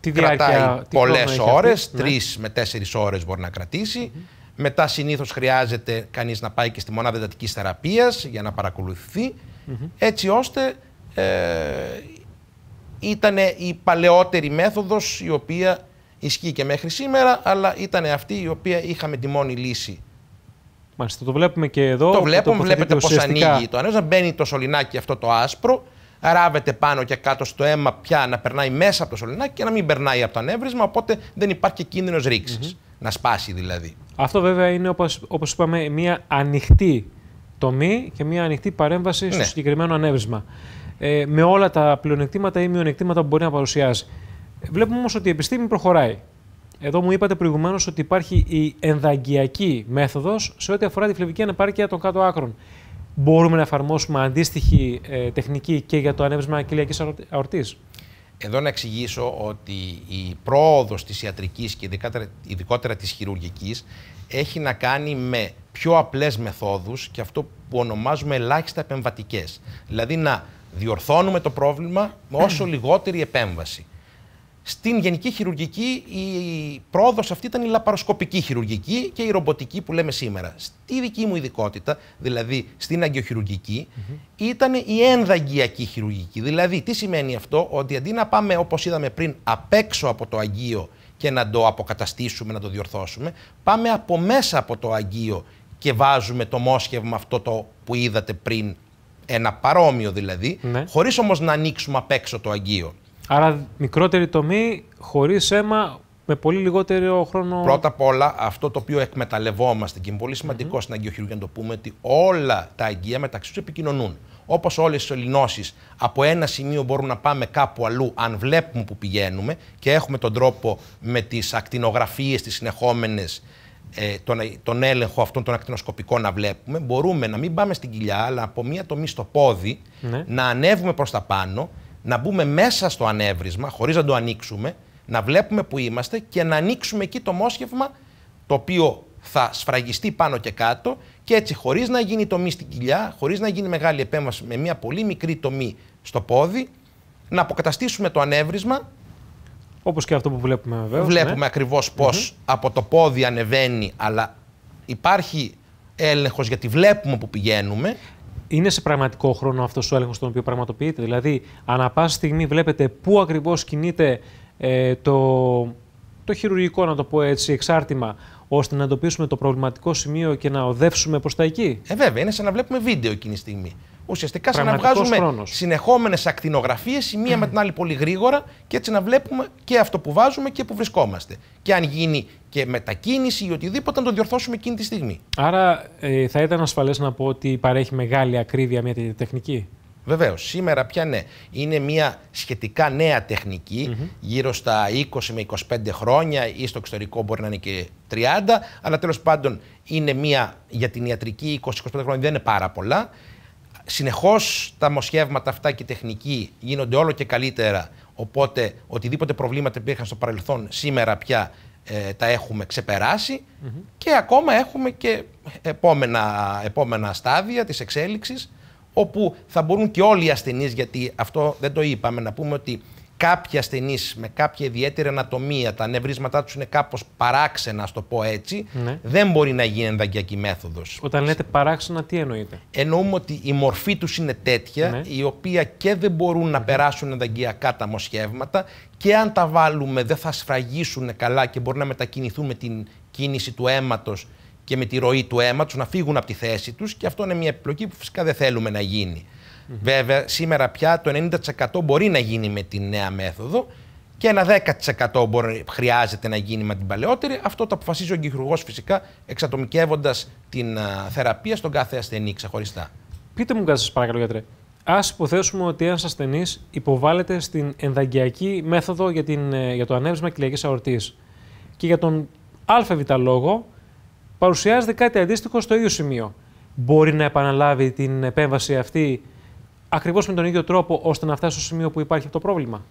τη διάρκεια, πολλέ ώρε, τρεις με τέσσερις ώρες μπορεί να κρατησει Μετά συνήθως χρειάζεται κανείς να πάει και στη μονάδα εντατικής θεραπείας για να παρακολουθει Έτσι ώστε ε, ήταν η παλαιότερη μέθοδος η οποία ισχύει και μέχρι σήμερα, αλλά ήταν αυτή η οποία είχαμε τη μόνη λύση Μάλιστα, το βλέπουμε και εδώ. Το βλέπουμε, βλέπετε πώ ανοίγει το ανέβρισμα. Μπαίνει το σωληνάκι αυτό το άσπρο, ράβεται πάνω και κάτω στο αίμα πια να περνάει μέσα από το σωληνάκι και να μην περνάει από το ανέβρισμα. Οπότε δεν υπάρχει κίνδυνος ρήξης. Να σπάσει δηλαδή. Αυτό βέβαια είναι όπως είπαμε μια ανοιχτή τομή και μια ανοιχτή παρέμβαση στο ναι. συγκεκριμένο ανέβρισμα. Ε, με όλα τα πλεονεκτήματα ή μειονεκτήματα που μπορεί να παρουσιάζει. Βλέπουμε όμως ότι η επιστήμη προχωράει. Εδώ μου είπατε προηγουμένως ότι υπάρχει η ενδαγκιακή μέθοδος σε ό,τι αφορά τη φλεβική ανεπάρκεια των κάτω άκρων. Μπορούμε να εφαρμόσουμε αντίστοιχη ε, τεχνική και για το ανέβρισμα κοιλιακή αορτής. Εδώ να εξηγήσω ότι η πρόοδος της ιατρικής και ειδικότερα, ειδικότερα της χειρουργικής έχει να κάνει με πιο απλές μεθόδους και αυτό που ονομάζουμε ελάχιστα επεμβατικές. Δηλαδή να διορθώνουμε το πρόβλημα με όσο λιγότερη επέμβαση. Στην γενική χειρουργική η πρόοδος αυτή ήταν η λαπαροσκοπική χειρουργική και η ρομποτική που λέμε σήμερα. Στη δική μου ειδικότητα, δηλαδή στην αγκιοχειρουργική, ήταν η ενδαγκιακή χειρουργική. Δηλαδή τι σημαίνει αυτό, ότι αντί να πάμε όπως είδαμε πριν απ' έξω από το αγγείο και να το αποκαταστήσουμε, να το διορθώσουμε, πάμε από μέσα από το αγγείο και βάζουμε το μόσχευμα αυτό το που είδατε πριν, ένα παρόμοιο δηλαδή, ναι. χωρίς όμως να ανοίξουμε απ' έξω το αγγείο. Άρα μικρότερη τομή, χωρίς αίμα, με πολύ λιγότερο χρόνο. Πρώτα απ' όλα, αυτό το οποίο εκμεταλλευόμαστε και είναι πολύ σημαντικό mm -hmm. στην αγκιοχειρουργία να το πούμε ότι όλα τα αγκία μεταξύ τους επικοινωνούν. Όπως όλες οι σωληνώσει από ένα σημείο μπορούμε να πάμε κάπου αλλού, αν βλέπουμε που πηγαίνουμε και έχουμε τον τρόπο με τις ακτινογραφίες, τις συνεχόμενες, ε, τον, τον έλεγχο αυτών των ακτινοσκοπικών να βλέπουμε, μπορούμε να μην πάμε στην κοιλιά, αλλά από μία τομή στο πόδι ναι. να ανέβουμε προς τα πάνω να μπούμε μέσα στο ανέβρισμα, χωρίς να το ανοίξουμε, να βλέπουμε που είμαστε και να ανοίξουμε εκεί το μόσχευμα το οποίο θα σφραγιστεί πάνω και κάτω και έτσι χωρίς να γίνει τομή στην κοιλιά, χωρίς να γίνει μεγάλη επέμβαση με μια πολύ μικρή τομή στο πόδι, να αποκαταστήσουμε το ανέβρισμα. Όπως και αυτό που βλέπουμε βέβαια. Βλέπουμε ναι. ακριβώς πως από το πόδι ανεβαίνει, αλλά υπάρχει έλεγχος γιατί βλέπουμε που πηγαίνουμε είναι σε πραγματικό χρόνο αυτός ο έλεγχος τον οποίο πραγματοποιείται. Δηλαδή, ανά πάσα στιγμή βλέπετε πού ακριβώς κινείται ε, το, το χειρουργικό, να το πω έτσι, εξάρτημα, ώστε να εντοπίσουμε το προβληματικό σημείο και να οδεύσουμε προς τα εκεί. Ε, βέβαια, είναι σαν να βλέπουμε βίντεο εκείνη τη στιγμή ουσιαστικά σαν να βγάζουμε συνεχόμενες ακτινογραφίες η μία με την άλλη πολύ γρήγορα και έτσι να βλέπουμε και αυτό που βάζουμε και που βρισκόμαστε. Και αν γίνει και μετακίνηση ή οτιδήποτε, να το διορθώσουμε εκείνη τη στιγμή. Άρα, ε, θα ήταν ασφαλές να πω ότι παρέχει μεγάλη ακρίβεια μια τέτοια τεχνική. Βεβαίως, σήμερα πια ναι. Είναι μια σχετικά νέα τεχνική, γύρω στα 20 με 25 χρόνια ή στο εξωτερικό μπορεί να είναι και 30, αλλά τέλος πάντων είναι μια για την ιατρική 20-25 χρόνια δεν είναι πάρα πολλά συνεχώς τα μοσχεύματα αυτά και η τεχνική γίνονται όλο και καλύτερα, οπότε οτιδήποτε προβλήματα υπήρχαν στο παρελθόν σήμερα πια ε, τα έχουμε και ακόμα έχουμε και επόμενα, επόμενα στάδια της εξέλιξης όπου θα μπορούν και όλοι οι ασθενείς, γιατί αυτό δεν το είπαμε, να πούμε ότι κάποιοι ασθενείς με κάποια ιδιαίτερη ανατομία, τα ανεβρίσματα τους είναι κάπως παράξενα, ας το πω έτσι, ναι. δεν μπορεί να γίνει ενδαγκιακή μέθοδος. Όταν λέτε παράξενα, τι εννοείτε. Εννοούμε ότι η μορφή τους είναι τέτοια, ναι. η οποία και δεν μπορούν να περάσουν ενδαγκιακά τα μοσχεύματα και αν τα βάλουμε δεν θα σφραγίσουν καλά και μπορούν να μετακινηθούν με την κίνηση του αίματος και με τη ροή του αίματος, να φύγουν από τη θέση τους και αυτό είναι μια επιλογή που φυσικά δεν θέλουμε να γίνει. Mm -hmm. Βέβαια, σήμερα πια το 90% μπορεί να γίνει με τη νέα μέθοδο και ένα 10% χρειάζεται να γίνει με την παλαιότερη. Αυτό το αποφασίζει ο εγκυχουργό φυσικά, εξατομικεύοντας την θεραπεία στον κάθε ασθενή ξεχωριστά. Πείτε μου κάτι, σα παρακαλώ, γιατρέ. Ας υποθέσουμε ότι ένας ασθενής υποβάλλεται στην ενδαγκιακή μέθοδο για, την, ε, για το ανέβρισμα κοιλιακή αορτής και για τον ΑΒ λόγο παρουσιάζεται κάτι αντίστοιχο στο ίδιο σημείο. Μπορεί να επαναλάβει την επέμβαση αυτή ακριβώς με τον ίδιο τρόπο ώστε να φτάσει στο σημείο που υπάρχει αυτό το πρόβλημα.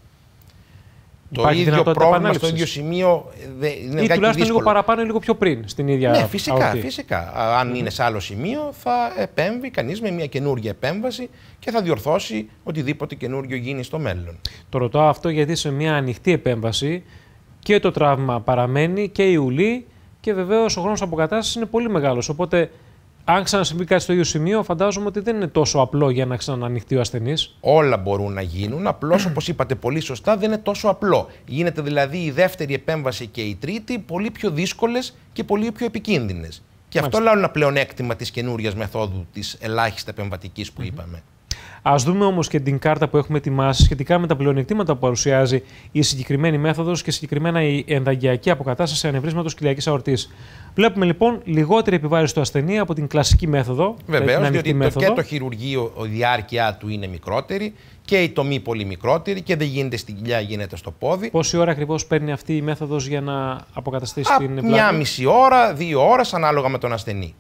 Το Υπάρχει ίδιο πρόβλημα στο ίδιο σημείο δε, είναι ή τουλάχιστον δύσκολο. λίγο παραπάνω ή λίγο πιο πριν στην ίδια Ναι, φυσικά. φυσικά. Αν είναι σε άλλο σημείο, θα επέμβει κανείς με μια καινούργια επέμβαση και θα διορθώσει οτιδήποτε καινούργιο γίνει στο μέλλον. Το ρωτάω αυτό γιατί σε μια ανοιχτή επέμβαση και το τραύμα παραμένει και η ουλή και βεβαίως ο χρόνος αποκατάστασης είναι πολύ μεγάλος. Οπότε αν ξανασυμβεί κάτι στο ίδιο σημείο, φαντάζομαι ότι δεν είναι τόσο απλό για να ξανανοιχτεί ο ασθενής. Όλα μπορούν να γίνουν. Απλώς, όπως είπατε πολύ σωστά, δεν είναι τόσο απλό. Γίνεται δηλαδή η δεύτερη επέμβαση και η τρίτη πολύ πιο δύσκολες και πολύ πιο επικίνδυνες. Και αυτό λέω ένα πλεονέκτημα της καινούριας μεθόδου της ελάχιστη επεμβατικής που είπαμε. Ας δούμε όμως και την κάρτα που έχουμε ετοιμάσει σχετικά με τα πλεονεκτήματα που παρουσιάζει η συγκεκριμένη μέθοδος και συγκεκριμένα η ενταγιακή αποκατάσταση ανεβρίσματος κοιλιακής αορτής. Βλέπουμε λοιπόν λιγότερη επιβάρηση του ασθενή από την κλασική μέθοδο. Βεβαίως, διότι μέθοδο. και το χειρουργείο, η διάρκεια του είναι μικρότερη και η τομή πολύ μικρότερη και δεν γίνεται στην κοιλιά, γίνεται στο πόδι. Πόση ώρα ακριβώς παίρνει αυτή η μέθοδος για να αποκαταστήσει την πλάτη. Μια μισή ώρα, δύο ώρες, ανάλογα με τον ασθενη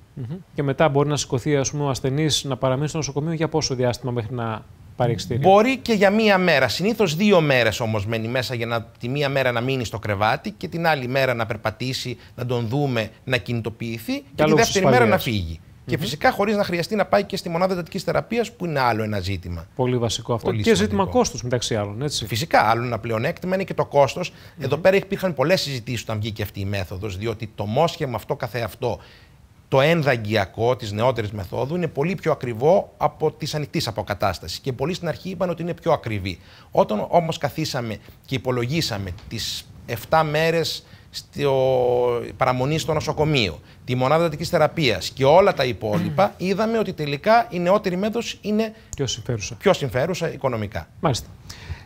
Και μετά μπορεί να σηκωθεί ας πούμε, ο ασθενής να παραμείνει στο νοσοκομείο για πόσο διάστημα μέχρι να πάρει εξτήριο. Μπορεί και για μία μέρα. Συνήθως δύο μέρες όμως μένει μέσα για να, τη μία μέρα να μείνει στο κρεβάτι και την άλλη μέρα να περπατήσει, να τον δούμε, να κινητοποιηθεί και, και τη δεύτερη μέρα να φύγει. Και φυσικά χωρίς να χρειαστεί να πάει και στη μονάδα εντατικής θεραπείας, που είναι άλλο ένα ζήτημα. Πολύ βασικό αυτό. Πολύ και ζήτημα κόστο μεταξύ άλλων. Έτσι. Φυσικά, άλλο ένα πλεονέκτημα είναι και το κοστο Εδώ πέρα υπήρχαν πολλές συζητήσεις όταν βγήκε αυτή η μέθοδος, διότι το μόσχεμα αυτό καθεαυτό, το ενδαγκιακό της νεότερης μεθόδου, είναι πολύ πιο ακριβό από της ανοιχτής αποκατάστασης. Και πολλοί στην αρχή είπαν ότι είναι πιο ακριβή. Όταν όμως καθίσαμε και υπολογίσαμε τις 7 μέρε στο παραμονή στο νοσοκομείο, τη μονάδα δυτικής θεραπείας και όλα τα υπόλοιπα, είδαμε ότι τελικά η νεότερη μέθοδος είναι πιο συμφέρουσα. πιο συμφέρουσα οικονομικά. Μάλιστα.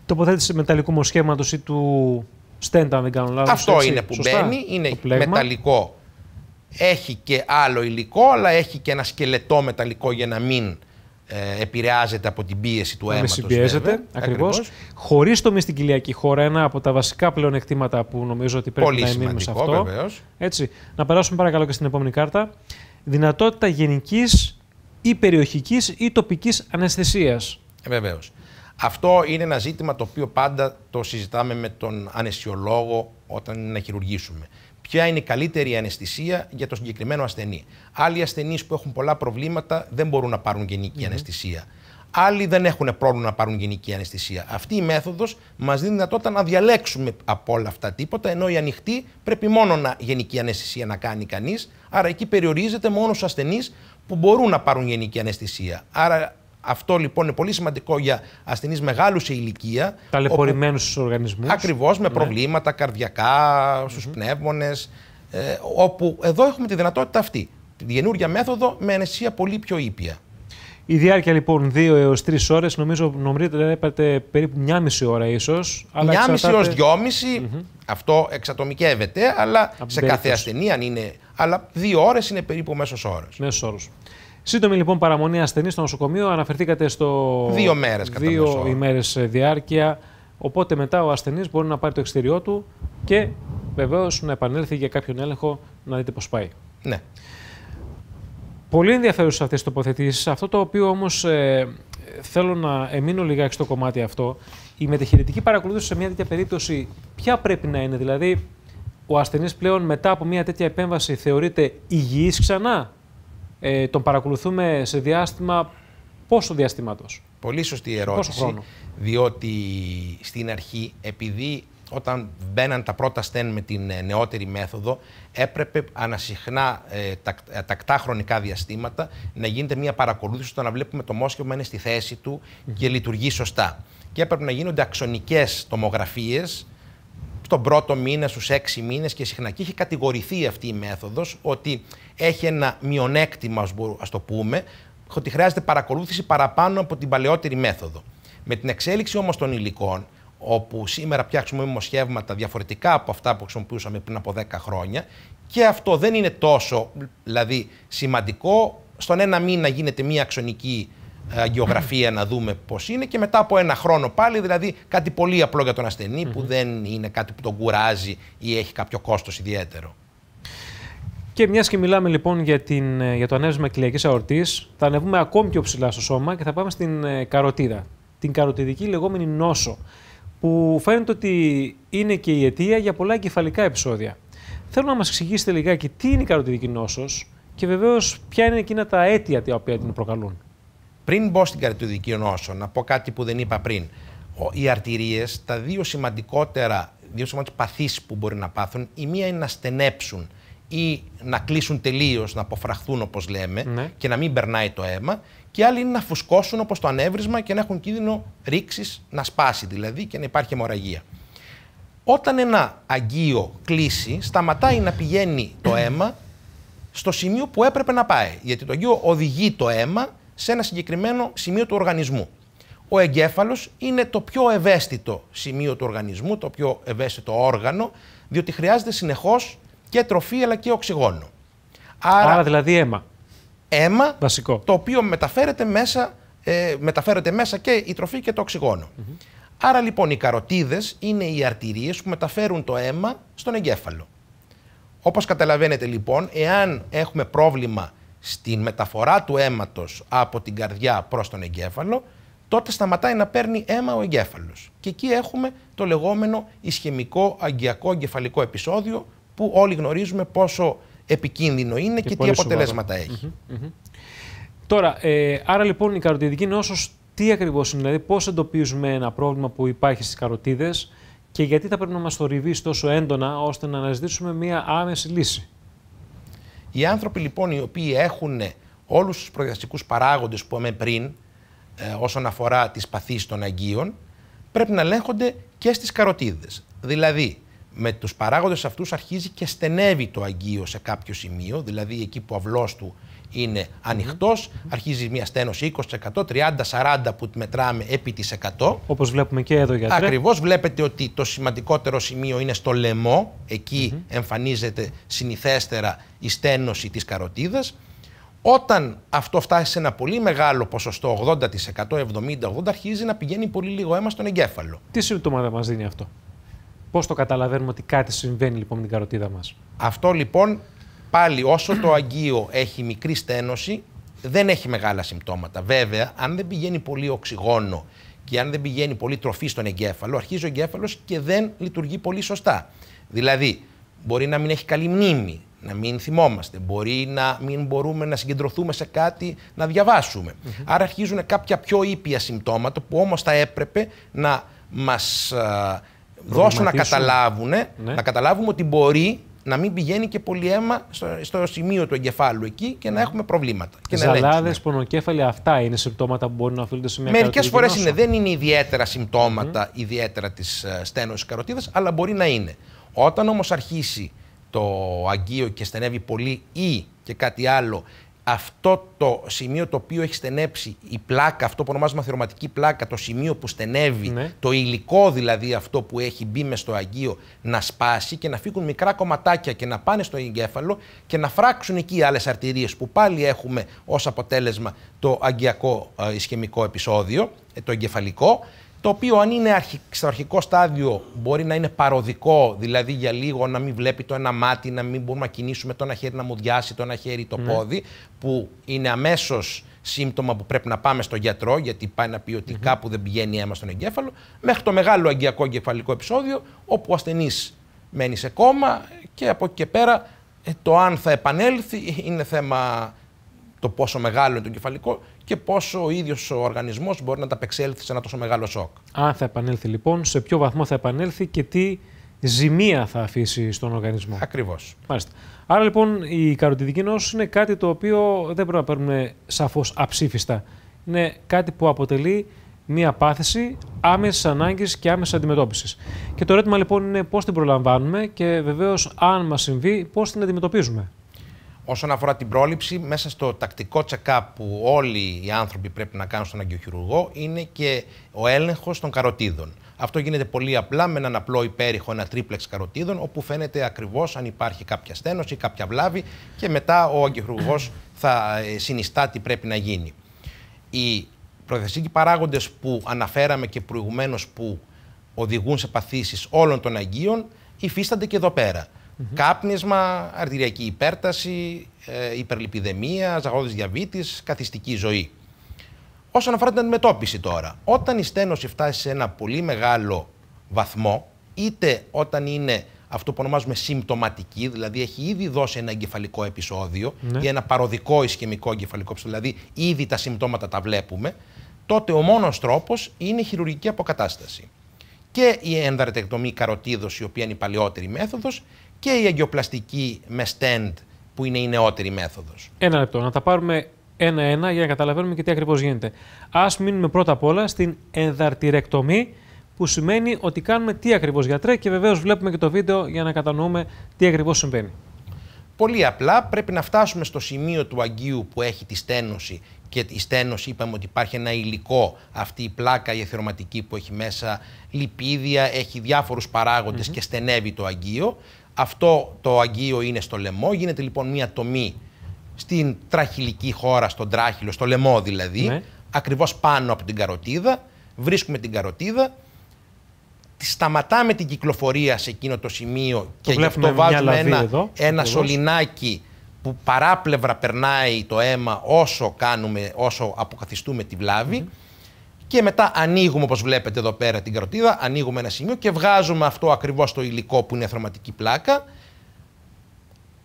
Τοποθέτηση μεταλλικού μοσχέματος ή του στέντα, αν δεν κάνω λάθος. Αυτό είναι που σωστά, μπαίνει, είναι μεταλλικό. Έχει και άλλο υλικό, αλλά έχει και ένα σκελετό μεταλλικό για να μην ε, επηρεάζεται από την πίεση του αίματος. Συμπιέζεται, ακριβώς. ακριβώς. Χωρίς το μη στην χώρα, ένα από τα βασικά πλεονεκτήματα που νομίζω ότι πρέπει να εμείνουμε σε αυτό. Έτσι, να περάσουμε παρακαλώ και στην επόμενη κάρτα. Δυνατότητα γενικής ή περιοχικής ή τοπικής αναισθησίας. Ε, Αυτό είναι ένα ζήτημα το οποίο πάντα το συζητάμε με τον αναισιολόγο όταν να χειρουργήσουμε ποια είναι η καλύτερη αναισθησία για τον συγκεκριμένο ασθενή. Άλλοι ασθενείς που έχουν πολλά προβλήματα δεν μπορούν να πάρουν γενική αναισθησία. Άλλοι δεν έχουν πρόβλημα να πάρουν γενική αναισθησία. Αυτή η μέθοδος μας δίνει δυνατότητα να διαλέξουμε από όλα αυτά τίποτα, ενώ η ανοιχτή πρέπει μόνο να γενική αναισθησία να κάνει κανείς. Άρα εκεί περιορίζεται μόνο στους ασθενείς που μπορούν να πάρουν γενική αναισθησία. Άρα αυτό λοιπόν είναι πολύ σημαντικό για ασθενείς μεγάλους σε ηλικία. Ταλαιπωρημένους στους οργανισμούς. Ακριβώς, με ναι. προβλήματα καρδιακά, στους mm πνεύμονες. Ε, όπου εδώ έχουμε τη δυνατότητα αυτή. Τη καινούργια μέθοδο με ανεσία πολύ πιο ήπια. Η διάρκεια λοιπόν 2 έω 3 ώρες, νομίζω νομίζετε έπατε περίπου μία μισή ώρα ίσως. Μία μισή έω δυόμιση, αυτό εξατομικεύεται, αλλά σε κάθε ασθενή αν είναι. Αλλά δύο ώρες είναι περίπου μέσος όρος. Μέσος όρος. Σύντομη λοιπόν παραμονή ασθενής στο νοσοκομείο. Αναφερθήκατε στο. Δύο μέρες κατά Δύο ημέρες διάρκεια. Οπότε μετά ο ασθενής μπορεί να πάρει το εξτηριό του και βεβαίως να επανέλθει για κάποιον έλεγχο να δείτε πώς πάει. Ναι. Πολύ ενδιαφέρουσες αυτές τις τοποθετήσεις. Αυτό το οποίο όμως ε, θέλω να εμείνω λιγάκι στο κομμάτι αυτό, η μετεχειρητική παρακολούθηση σε μια τέτοια περίπτωση, ποια πρέπει να είναι, δηλαδή ο ασθενής πλέον μετά από μια τέτοια επέμβαση θεωρείται υγιής ξανά ε, τον παρακολουθούμε σε διάστημα πόσο διαστήματος. Πολύ σωστή ερώτηση. Πόσο χρόνο. Διότι στην αρχή, επειδή όταν μπαίναν τα πρώτα στέν με την ε, νεότερη μέθοδο, έπρεπε ανασυχνά ε, ε, τακτά χρονικά διαστήματα να γίνεται μια παρακολούθηση ώστε να βλέπουμε το μόσχευμα είναι στη θέση του και λειτουργεί σωστά. Και έπρεπε να γίνονται αξονικές τομογραφίες στον πρώτο μήνα, στους έξι μήνες και συχνά. Και είχε κατηγορηθεί αυτή η μέθοδος, ότι έχει ένα μειονέκτημα, ας το πούμε, ότι χρειάζεται παρακολούθηση παραπάνω από την παλαιότερη μέθοδο. Με την εξέλιξη όμως των υλικών, όπου σήμερα πια χρησιμοποιούμε διαφορετικά από αυτά που χρησιμοποιούσαμε πριν από 10 χρόνια και αυτό δεν είναι τόσο δηλαδή, σημαντικό. Στον ένα μήνα γίνεται μία αξονική ε, αγιογραφία να δούμε πώς είναι και μετά από ένα χρόνο πάλι, δηλαδή κάτι πολύ απλό για τον ασθενή που δεν είναι κάτι που τον κουράζει ή έχει κάποιο κόστος ιδιαίτερο. Και μιας και μιλάμε λοιπόν για, την, ε, για το ανέβημα κυλιακή αορτής, θα ανεβούμε ακόμη πιο ψηλά στο σώμα και θα πάμε στην ε, καροτίδα. Την καροτιδική λεγόμενη νόσο, που φαίνεται ότι είναι και η αιτία για πολλά κεφαλικά επεισόδια. Θέλω να μας εξηγήσετε λιγάκι τι είναι η καροτιδική νόσος και βεβαίως ποια είναι εκείνα τα αίτια τα οποία την προκαλούν. Πριν μπω στην καρδιωτική νόσο, να πω κάτι που δεν είπα πριν. Οι αρτηρίες, τα δύο σημαντικότερα, δύο σημαντικέ παθήσεις που μπορεί να πάθουν, η μία είναι να στενέψουν ή να κλείσουν τελείως, να αποφραχθούν όπως λέμε ναι. και να μην περνάει το αίμα. Και άλλοι είναι να φουσκώσουν όπως το ανέβρισμα και να έχουν κίνδυνο ρήξης να σπάσει δηλαδή και να υπάρχει αιμορραγία. Όταν ένα αγγείο κλείσει, σταματάει να πηγαίνει το αίμα στο σημείο που έπρεπε να πάει. Γιατί το αγγείο οδηγεί το αίμα σε ένα συγκεκριμένο σημείο του οργανισμού. Ο εγκέφαλος είναι το πιο ευαίσθητο σημείο του οργανισμού, το πιο ευαίσθητο όργανο, διότι χρειάζεται συνεχώς και τροφή αλλά και οξυγόνο. Άρα, Άρα δηλαδή αίμα. Αίμα, Βασικό. το οποίο μεταφέρεται μέσα, ε, μέσα και η τροφή και το οξυγόνο. Άρα λοιπόν οι καροτίδες είναι οι αρτηρίες που μεταφέρουν το αίμα στον εγκέφαλο. Όπως καταλαβαίνετε λοιπόν, εάν έχουμε πρόβλημα στην μεταφορά του αίματος από την καρδιά προς τον εγκέφαλο, τότε σταματάει να παίρνει αίμα ο εγκέφαλος. Και εκεί έχουμε το λεγόμενο ισχυμικό αγκιακό εγκεφαλικό επεισόδιο που όλοι γνωρίζουμε πόσο επικίνδυνο είναι και, τι αποτελέσματα έχει. Τώρα, ε, άρα λοιπόν η καροτιδική νόσος τι ακριβώς είναι, δηλαδή πώς εντοπίζουμε ένα πρόβλημα που υπάρχει στις καροτίδες και γιατί θα πρέπει να μας θορυβείς τόσο έντονα ώστε να αναζητήσουμε μία άμεση λύση. Οι άνθρωποι λοιπόν οι οποίοι έχουν όλους τους προδιαστικούς παράγοντες που είμαι πριν ε, όσον αφορά τις παθήσεις των αγκίων πρέπει να ελέγχονται και στις καροτίδες. Δηλαδή με τους παράγοντες αυτούς αρχίζει και στενεύει το αγκίο σε κάποιο σημείο, δηλαδή εκεί που ο αυλός του είναι Αρχίζει μια στένωση 20%, 30-40% που μετράμε επί της 100. Όπως βλέπουμε και εδώ για Ακριβώς. Βλέπετε ότι το σημαντικότερο σημείο είναι στο λαιμό. εμφανίζεται συνηθέστερα η στένωση της καροτίδας. Όταν αυτό φτάσει σε ένα πολύ μεγάλο ποσοστό, 80%, 70-80%, αρχίζει να πηγαίνει πολύ λίγο αίμα στον εγκέφαλο. Τι συμπτώματα μας δίνει αυτό. Πώς το καταλαβαίνουμε ότι κάτι συμβαίνει λοιπόν με την καροτίδα μας. Αυτό λοιπόν πάλι όσο το αγγείο έχει μικρή στένωση, δεν έχει μεγάλα συμπτώματα. Βέβαια, αν δεν πηγαίνει πολύ οξυγόνο και αν δεν πηγαίνει πολύ τροφή στον εγκέφαλο, αρχίζει ο εγκέφαλος και δεν λειτουργεί πολύ σωστά. Δηλαδή, μπορεί να μην έχει καλή μνήμη, να μην θυμόμαστε, μπορεί να μην μπορούμε να συγκεντρωθούμε σε κάτι να διαβάσουμε. Άρα αρχίζουν κάποια πιο ήπια συμπτώματα που όμως θα έπρεπε να μας ε, δώσουν να καταλάβουν, ναι. να καταλάβουμε ότι μπορεί να μην πηγαίνει και πολύ αίμα στο, σημείο του εγκεφάλου εκεί και να ναι. έχουμε προβλήματα. Ζαλάδες, ναι. πονοκέφαλοι, αυτά είναι συμπτώματα που μπορεί να οφείλονται σε μια Μερικές φορέ είναι. Δεν είναι ιδιαίτερα συμπτώματα, ιδιαίτερα της ε, στένωσης καροτίδας, αλλά μπορεί να είναι. Όταν όμως αρχίσει το αγκείο και στενεύει πολύ ή και κάτι άλλο αυτό το σημείο το οποίο έχει στενέψει η πλάκα, αυτό που ονομάζουμε θεωρηματική πλάκα, το σημείο που στενεύει, ναι. το υλικό δηλαδή αυτό που έχει μπει μες στο αγγείο να σπάσει και να φύγουν μικρά κομματάκια και να πάνε στο εγκέφαλο και να φράξουν εκεί άλλες αρτηρίες που πάλι έχουμε ως αποτέλεσμα το αγκιακό ε, ισχυμικό επεισόδιο, ε, το εγκεφαλικό το οποίο αν είναι στο αρχικό στάδιο μπορεί να είναι παροδικό, δηλαδή για λίγο να μην βλέπει το ένα μάτι, να μην μπορούμε να κινήσουμε το ένα χέρι να μου διάσει, το ένα χέρι το ναι. πόδι, που είναι αμέσως σύμπτωμα που πρέπει να πάμε στον γιατρό, γιατί πάει να πει οτι κάπου δεν πηγαίνει αίμα στον εγκέφαλο, μέχρι το μεγάλο αγκιακό εγκεφαλικό επεισόδιο, όπου ο ασθενής μένει σε κόμμα και από εκεί και πέρα ε, το αν θα επανέλθει είναι θέμα το πόσο μεγάλο είναι το κεφαλικό και πόσο ο ίδιος ο οργανισμός μπορεί να ταπεξέλθει σε ένα τόσο μεγάλο σοκ. Αν θα επανέλθει λοιπόν, σε ποιο βαθμό θα επανέλθει και τι ζημία θα αφήσει στον οργανισμό. Ακριβώς. Μάλιστα. Άρα λοιπόν η καροτιδική νόση είναι κάτι το οποίο δεν πρέπει να παίρνουμε σαφώς αψήφιστα. Είναι κάτι που αποτελεί μία πάθηση άμεσης ανάγκης και άμεσης αντιμετώπισης. Και το ερώτημα λοιπόν είναι πώς την προλαμβάνουμε και βεβαίως, αν μας συμβεί, πώς την αντιμετωπίζουμε. Όσον αφορά την πρόληψη, μέσα στο τακτικό check-up που όλοι οι άνθρωποι πρέπει να κάνουν στον αγκιοχειρουργό είναι και ο έλεγχος των καροτίδων. Αυτό γίνεται πολύ απλά με έναν απλό υπέρηχο, ένα τρίπλεξ καροτίδων, όπου φαίνεται ακριβώς αν υπάρχει κάποια στένωση ή κάποια βλάβη και μετά ο αγκιοχειρουργό θα ε, συνιστά τι πρέπει να γίνει. Οι προθεσικοί παράγοντες που αναφέραμε και προηγουμένως που οδηγούν σε παθήσεις όλων των αγκίων υφίστανται και εδώ πέρα. Mm-hmm. Κάπνισμα, αρτηριακή υπέρταση, ε, υπερλιπιδεμία, ζαγόδης διαβήτης, καθιστική ζωή. Όσον αφορά την αντιμετώπιση τώρα, όταν η στένωση φτάσει σε ένα πολύ μεγάλο βαθμό, είτε όταν είναι αυτό που ονομάζουμε συμπτωματική, δηλαδή έχει ήδη δώσει ένα εγκεφαλικό επεισόδιο η χειρουργική αποκατάσταση. Και η ενδαρτεκτομή καροτίδος, η οποία είναι η παλαιότερη μέθοδος, και η αγκιοπλαστική με stand που είναι η νεότερη μέθοδος. Ένα λεπτό, να τα πάρουμε ένα-ένα για να καταλαβαίνουμε και τι ακριβώς γίνεται. Ας μείνουμε πρώτα απ' όλα στην ενδαρτηρεκτομή που σημαίνει ότι κάνουμε τι ακριβώς γιατρέ και βεβαίως βλέπουμε και το βίντεο για να κατανοούμε τι ακριβώς συμβαίνει. Πολύ απλά πρέπει να φτάσουμε στο σημείο του αγγείου που έχει τη στένωση και η στένωση είπαμε ότι υπάρχει ένα υλικό, αυτή η πλάκα η εθερωματική που έχει μέσα λιπίδια, έχει διάφορους παράγοντες και στενεύει το αγγείο. Αυτό το αγγείο είναι στο λαιμό, γίνεται λοιπόν μια τομή στην τραχυλική χώρα, στον τράχυλο, στο λαιμό δηλαδή, ναι. ακριβώς πάνω από την καροτίδα, βρίσκουμε την καροτίδα, τη σταματάμε την κυκλοφορία σε εκείνο το σημείο και γι' αυτό βάζουμε ένα, εδώ, σωληνάκι που παράπλευρα περνάει το αίμα όσο, κάνουμε, όσο αποκαθιστούμε τη βλάβη και μετά ανοίγουμε όπως βλέπετε εδώ πέρα την καροτίδα, ανοίγουμε ένα σημείο και βγάζουμε αυτό ακριβώς το υλικό που είναι θερματική πλάκα.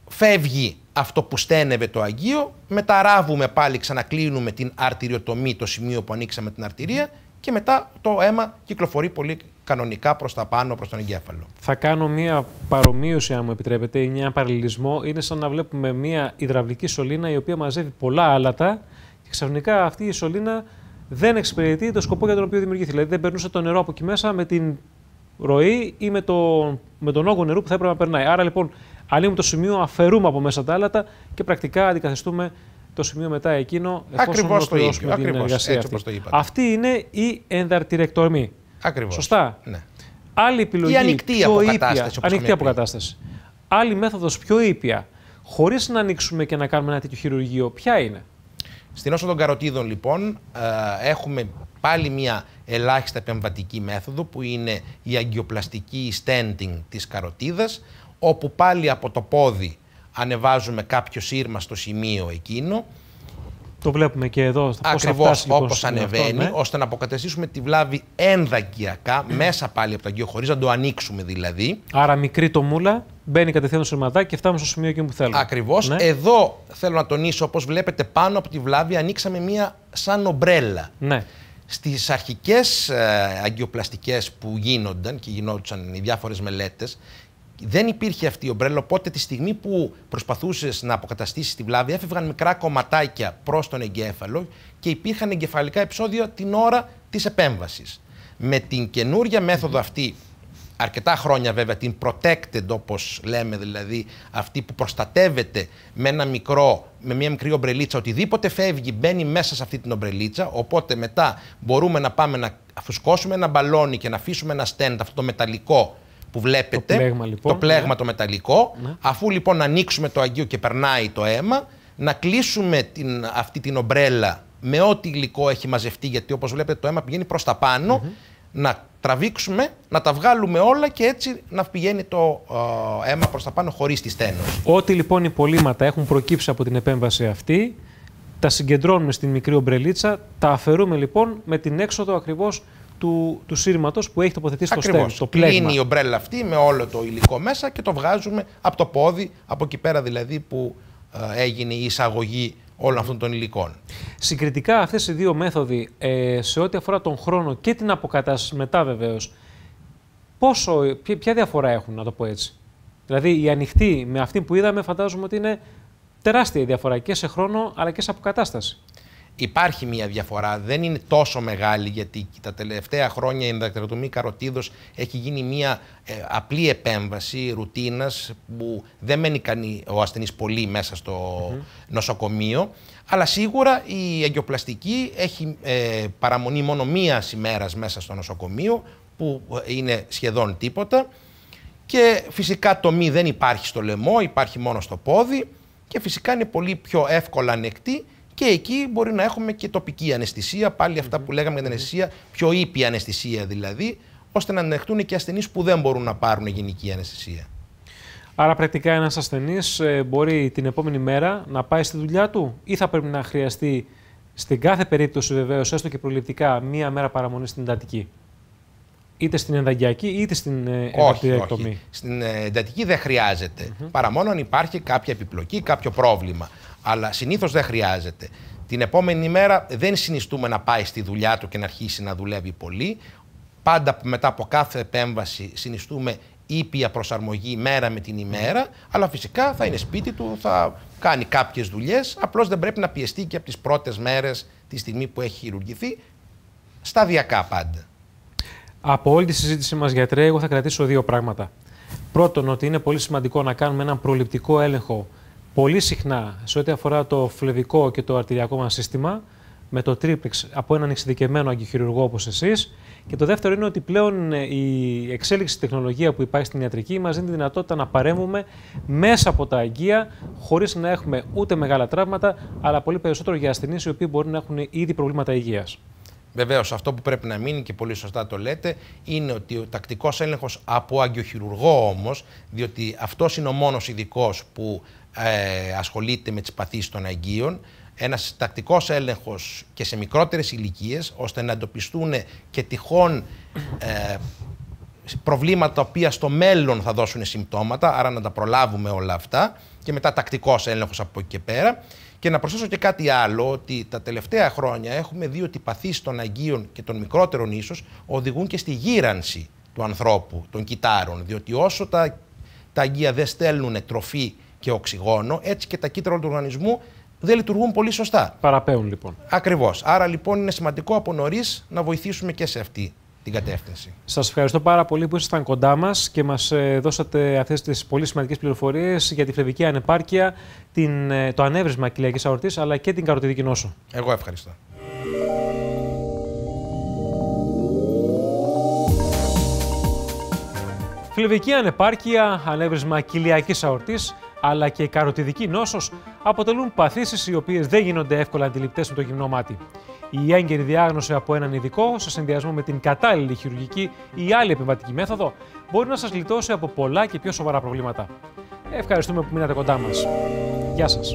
Φεύγει αυτό που στένευε το αγίο, μεταράβουμε πάλι, ξανακλίνουμε την αρτηριοτομή, το σημείο που ανοίξαμε την αρτηρία και μετά το αίμα κυκλοφορεί πολύ κανονικά προς τα πάνω, προς τον εγκέφαλο. Θα κάνω μία παρομοίωση, αν μου επιτρέπετε, ή μία παραλληλισμό. Είναι σαν να βλέπουμε μία υδραυλική σωλήνα η οποία μαζεύει πολλά άλατα και ξαφνικά αυτή η σωλήνα δεν εξυπηρετεί το σκοπό για τον οποίο δημιουργήθηκε. Δηλαδή δεν περνούσε το νερό από εκεί μέσα με την ροή ή με, το, με τον όγκο νερού που θα έπρεπε να περνάει. Άρα λοιπόν ανοίγουμε το σημείο, αφαιρούμε από μέσα τα άλατα και πρακτικά αντικαθιστούμε το σημείο μετά εκείνο Ακριβώς το την Ακριβώς, έτσι, αυτή. Το αυτή είναι η ενδαρτηρεκτορμή. Ακριβώς. Σωστά. Ναι. Άλλη επιλογή, Η ανοιχτή αποκατάσταση. όπως ανοιχτή Άλλη μέθοδος πιο ήπια, Χωρίς να ανοίξουμε και να κάνουμε ένα τέτοιο χειρουργείο, ποια είναι. Στην όσο των καροτίδων λοιπόν ε, έχουμε πάλι μια ελάχιστα επεμβατική μέθοδο που είναι η αγκιοπλαστική στέντινγκ της καροτίδας όπου πάλι από το πόδι ανεβάζουμε κάποιο σύρμα στο σημείο εκείνο το βλέπουμε και εδώ στα Ακριβώ όπω ανεβαίνει, ναι. ώστε να αποκαταστήσουμε τη βλάβη ενδαγκιακά μέσα πάλι από τα αγκείο, χωρίς να το ανοίξουμε δηλαδή. Άρα μικρή το μούλα, μπαίνει κατευθείαν στο σωματάκι και φτάνουμε στο σημείο εκεί που θέλουμε. Ακριβώς. Ναι. Εδώ θέλω να τονίσω, όπως βλέπετε, πάνω από τη βλάβη ανοίξαμε μία σαν ομπρέλα. Ναι. Στις αρχικές ε, αγκιοπλαστικέ που γίνονταν και γινόντουσαν οι διάφορες μελέτες, δεν υπήρχε αυτή η ομπρέλα, οπότε τη στιγμή που προσπαθούσες να αποκαταστήσεις τη βλάβη, έφευγαν μικρά κομματάκια προς τον εγκέφαλο και υπήρχαν εγκεφαλικά επεισόδια την ώρα της επέμβασης. Με την καινούρια μέθοδο αυτή, αρκετά χρόνια βέβαια, την protected όπως λέμε, δηλαδή αυτή που προστατεύεται με ένα μικρό, με μια μικρή ομπρελίτσα, οτιδήποτε φεύγει μπαίνει μέσα σε αυτή την ομπρελίτσα. Οπότε μετά μπορούμε να πάμε να φουσκώσουμε ένα μπαλόνι και να αφήσουμε ένα στέντ, αυτό το μεταλλικό που βλέπετε, το πλέγμα, λοιπόν, ναι. το, μεταλλικό, ναι. αφού λοιπόν ανοίξουμε το αγγείο και περνάει το αίμα, να κλείσουμε την, αυτή την ομπρέλα με ό,τι υλικό έχει μαζευτεί, γιατί όπως βλέπετε το αίμα πηγαίνει προς τα πάνω, να τραβήξουμε, να τα βγάλουμε όλα και έτσι να πηγαίνει το ε, αίμα προς τα πάνω χωρίς τη στένωση. Ό,τι λοιπόν υπολείμματα έχουν προκύψει από την επέμβαση αυτή, τα συγκεντρώνουμε στην μικρή ομπρελίτσα, τα αφαιρούμε λοιπόν με την έξοδο ακριβώς του, του σύρματος που έχει τοποθετήσει στο stem, το πλέγμα. Κλείνει η ομπρέλα αυτή με όλο το υλικό μέσα και το βγάζουμε από το πόδι, από εκεί πέρα δηλαδή που ε, έγινε η εισαγωγή όλων αυτών των υλικών. Συγκριτικά αυτές οι δύο μέθοδοι ε, σε ό,τι αφορά τον χρόνο και την αποκατάσταση μετά βεβαίως, ποια διαφορά έχουν να το πω έτσι. Δηλαδή η ανοιχτή με αυτή που είδαμε φαντάζομαι ότι είναι τεράστια η διαφορά και σε χρόνο αλλά και σε αποκατάσταση. Υπάρχει μια διαφορά, δεν είναι τόσο μεγάλη γιατί τα τελευταία χρόνια η ενδακτυλοτομή καροτίδος έχει γίνει μια ε, απλή επέμβαση ρουτίνας που δεν μένει κανεί, ο ασθενής πολύ μέσα στο νοσοκομείο. Αλλά σίγουρα η αγκιοπλαστική έχει ε, παραμονή μόνο μίας ημέρας μέσα στο νοσοκομείο που ε, είναι σχεδόν τίποτα. Και φυσικά το μη δεν υπάρχει στο λαιμό, υπάρχει μόνο στο πόδι και φυσικά είναι πολύ πιο εύκολα ανεκτή και εκεί μπορεί να έχουμε και τοπική αναισθησία, πάλι αυτά που λέγαμε για την αναισθησία, πιο ήπια αναισθησία δηλαδή, ώστε να ανεχτούν και ασθενείς που δεν μπορούν να πάρουν γενική αναισθησία. Άρα, πρακτικά, ένας ασθενής ε, μπορεί την επόμενη μέρα να πάει στη δουλειά του ή θα πρέπει να χρειαστεί στην κάθε περίπτωση, βεβαίως, έστω και προληπτικά, μία μέρα παραμονής στην εντατική. Είτε στην ενταγιακή είτε στην ε, εντατική. Στην ε, εντατική δεν χρειάζεται. Mm Παρά μόνο αν υπάρχει κάποια επιπλοκή, κάποιο πρόβλημα. Αλλά συνήθως δεν χρειάζεται. Την επόμενη μέρα δεν συνιστούμε να πάει στη δουλειά του και να αρχίσει να δουλεύει πολύ. Πάντα μετά από κάθε επέμβαση συνιστούμε ήπια προσαρμογή μέρα με την ημέρα, αλλά φυσικά θα είναι σπίτι του, θα κάνει κάποιες δουλειές, απλώς δεν πρέπει να πιεστεί και από τις πρώτες μέρες τη στιγμή που έχει χειρουργηθεί, σταδιακά πάντα. Από όλη τη συζήτησή μας γιατρέ, εγώ θα κρατήσω δύο πράγματα. Πρώτον, ότι είναι πολύ σημαντικό να κάνουμε έναν προληπτικό έλεγχο πολύ συχνά σε ό,τι αφορά το φλεβικό και το αρτηριακό μας σύστημα με το τρίπλεξ από έναν εξειδικεμένο αγκυχηρουργό όπως εσείς. και το δεύτερο είναι ότι πλέον ε, η εξέλιξη της τεχνολογία που υπάρχει στην ιατρική μας δίνει τη δυνατότητα να παρέμβουμε μέσα από τα αγκία χωρίς να έχουμε ούτε μεγάλα τραύματα αλλά πολύ περισσότερο για ασθενείς, οι οποίοι μπορεί να έχουν ήδη προβλήματα υγείας. Βεβαίως, αυτό που πρέπει να μείνει και πολύ σωστά το λέτε είναι ότι ο τακτικός έλεγχος από αγκιοχειρουργό όμως, διότι αυτός είναι ο μόνος ειδικός που ε, ασχολείται με τις παθήσεις των αγκίων, ένας τακτικός έλεγχος και σε μικρότερες ηλικίες, ώστε να εντοπιστούν και τυχόν ε, προβλήματα τα οποία στο μέλλον θα δώσουν συμπτώματα, άρα να τα προλάβουμε όλα αυτά και μετά τακτικός έλεγχος από εκεί και πέρα. Και να προσθέσω και κάτι άλλο, ότι τα τελευταία χρόνια έχουμε δει ότι οι παθήσεις των αγκίων και των μικρότερων ίσως οδηγούν και στη γύρανση του ανθρώπου, των κυτάρων, διότι όσο τα, τα δεν στέλνουν τροφή και οξυγόνο, έτσι και τα κύτταρα του οργανισμού δεν λειτουργούν πολύ σωστά. Παραπέουν λοιπόν. Ακριβώς. Άρα λοιπόν είναι σημαντικό από νωρίς να βοηθήσουμε και σε αυτή την κατεύθυνση. Σας ευχαριστώ πάρα πολύ που ήσασταν κοντά μας και μας ε, δώσατε αυτές τις πολύ σημαντικές πληροφορίες για τη φλεβική ανεπάρκεια, την, ε, το ανέβρισμα κοιλιακή αορτής αλλά και την καροτιδική νόσο. Εγώ ευχαριστώ. Φλεβική ανεπάρκεια, ανέβρισμα κυλιακής αορτής, αλλά και η καροτιδική νόσος αποτελούν παθήσεις οι οποίες δεν γίνονται εύκολα αντιληπτές με το γυμνό μάτι. Η έγκαιρη διάγνωση από έναν ειδικό, σε συνδυασμό με την κατάλληλη χειρουργική ή άλλη επιβατική μέθοδο, μπορεί να σας γλιτώσει από πολλά και πιο σοβαρά προβλήματα. Ευχαριστούμε που μείνατε κοντά μας. Γεια σας.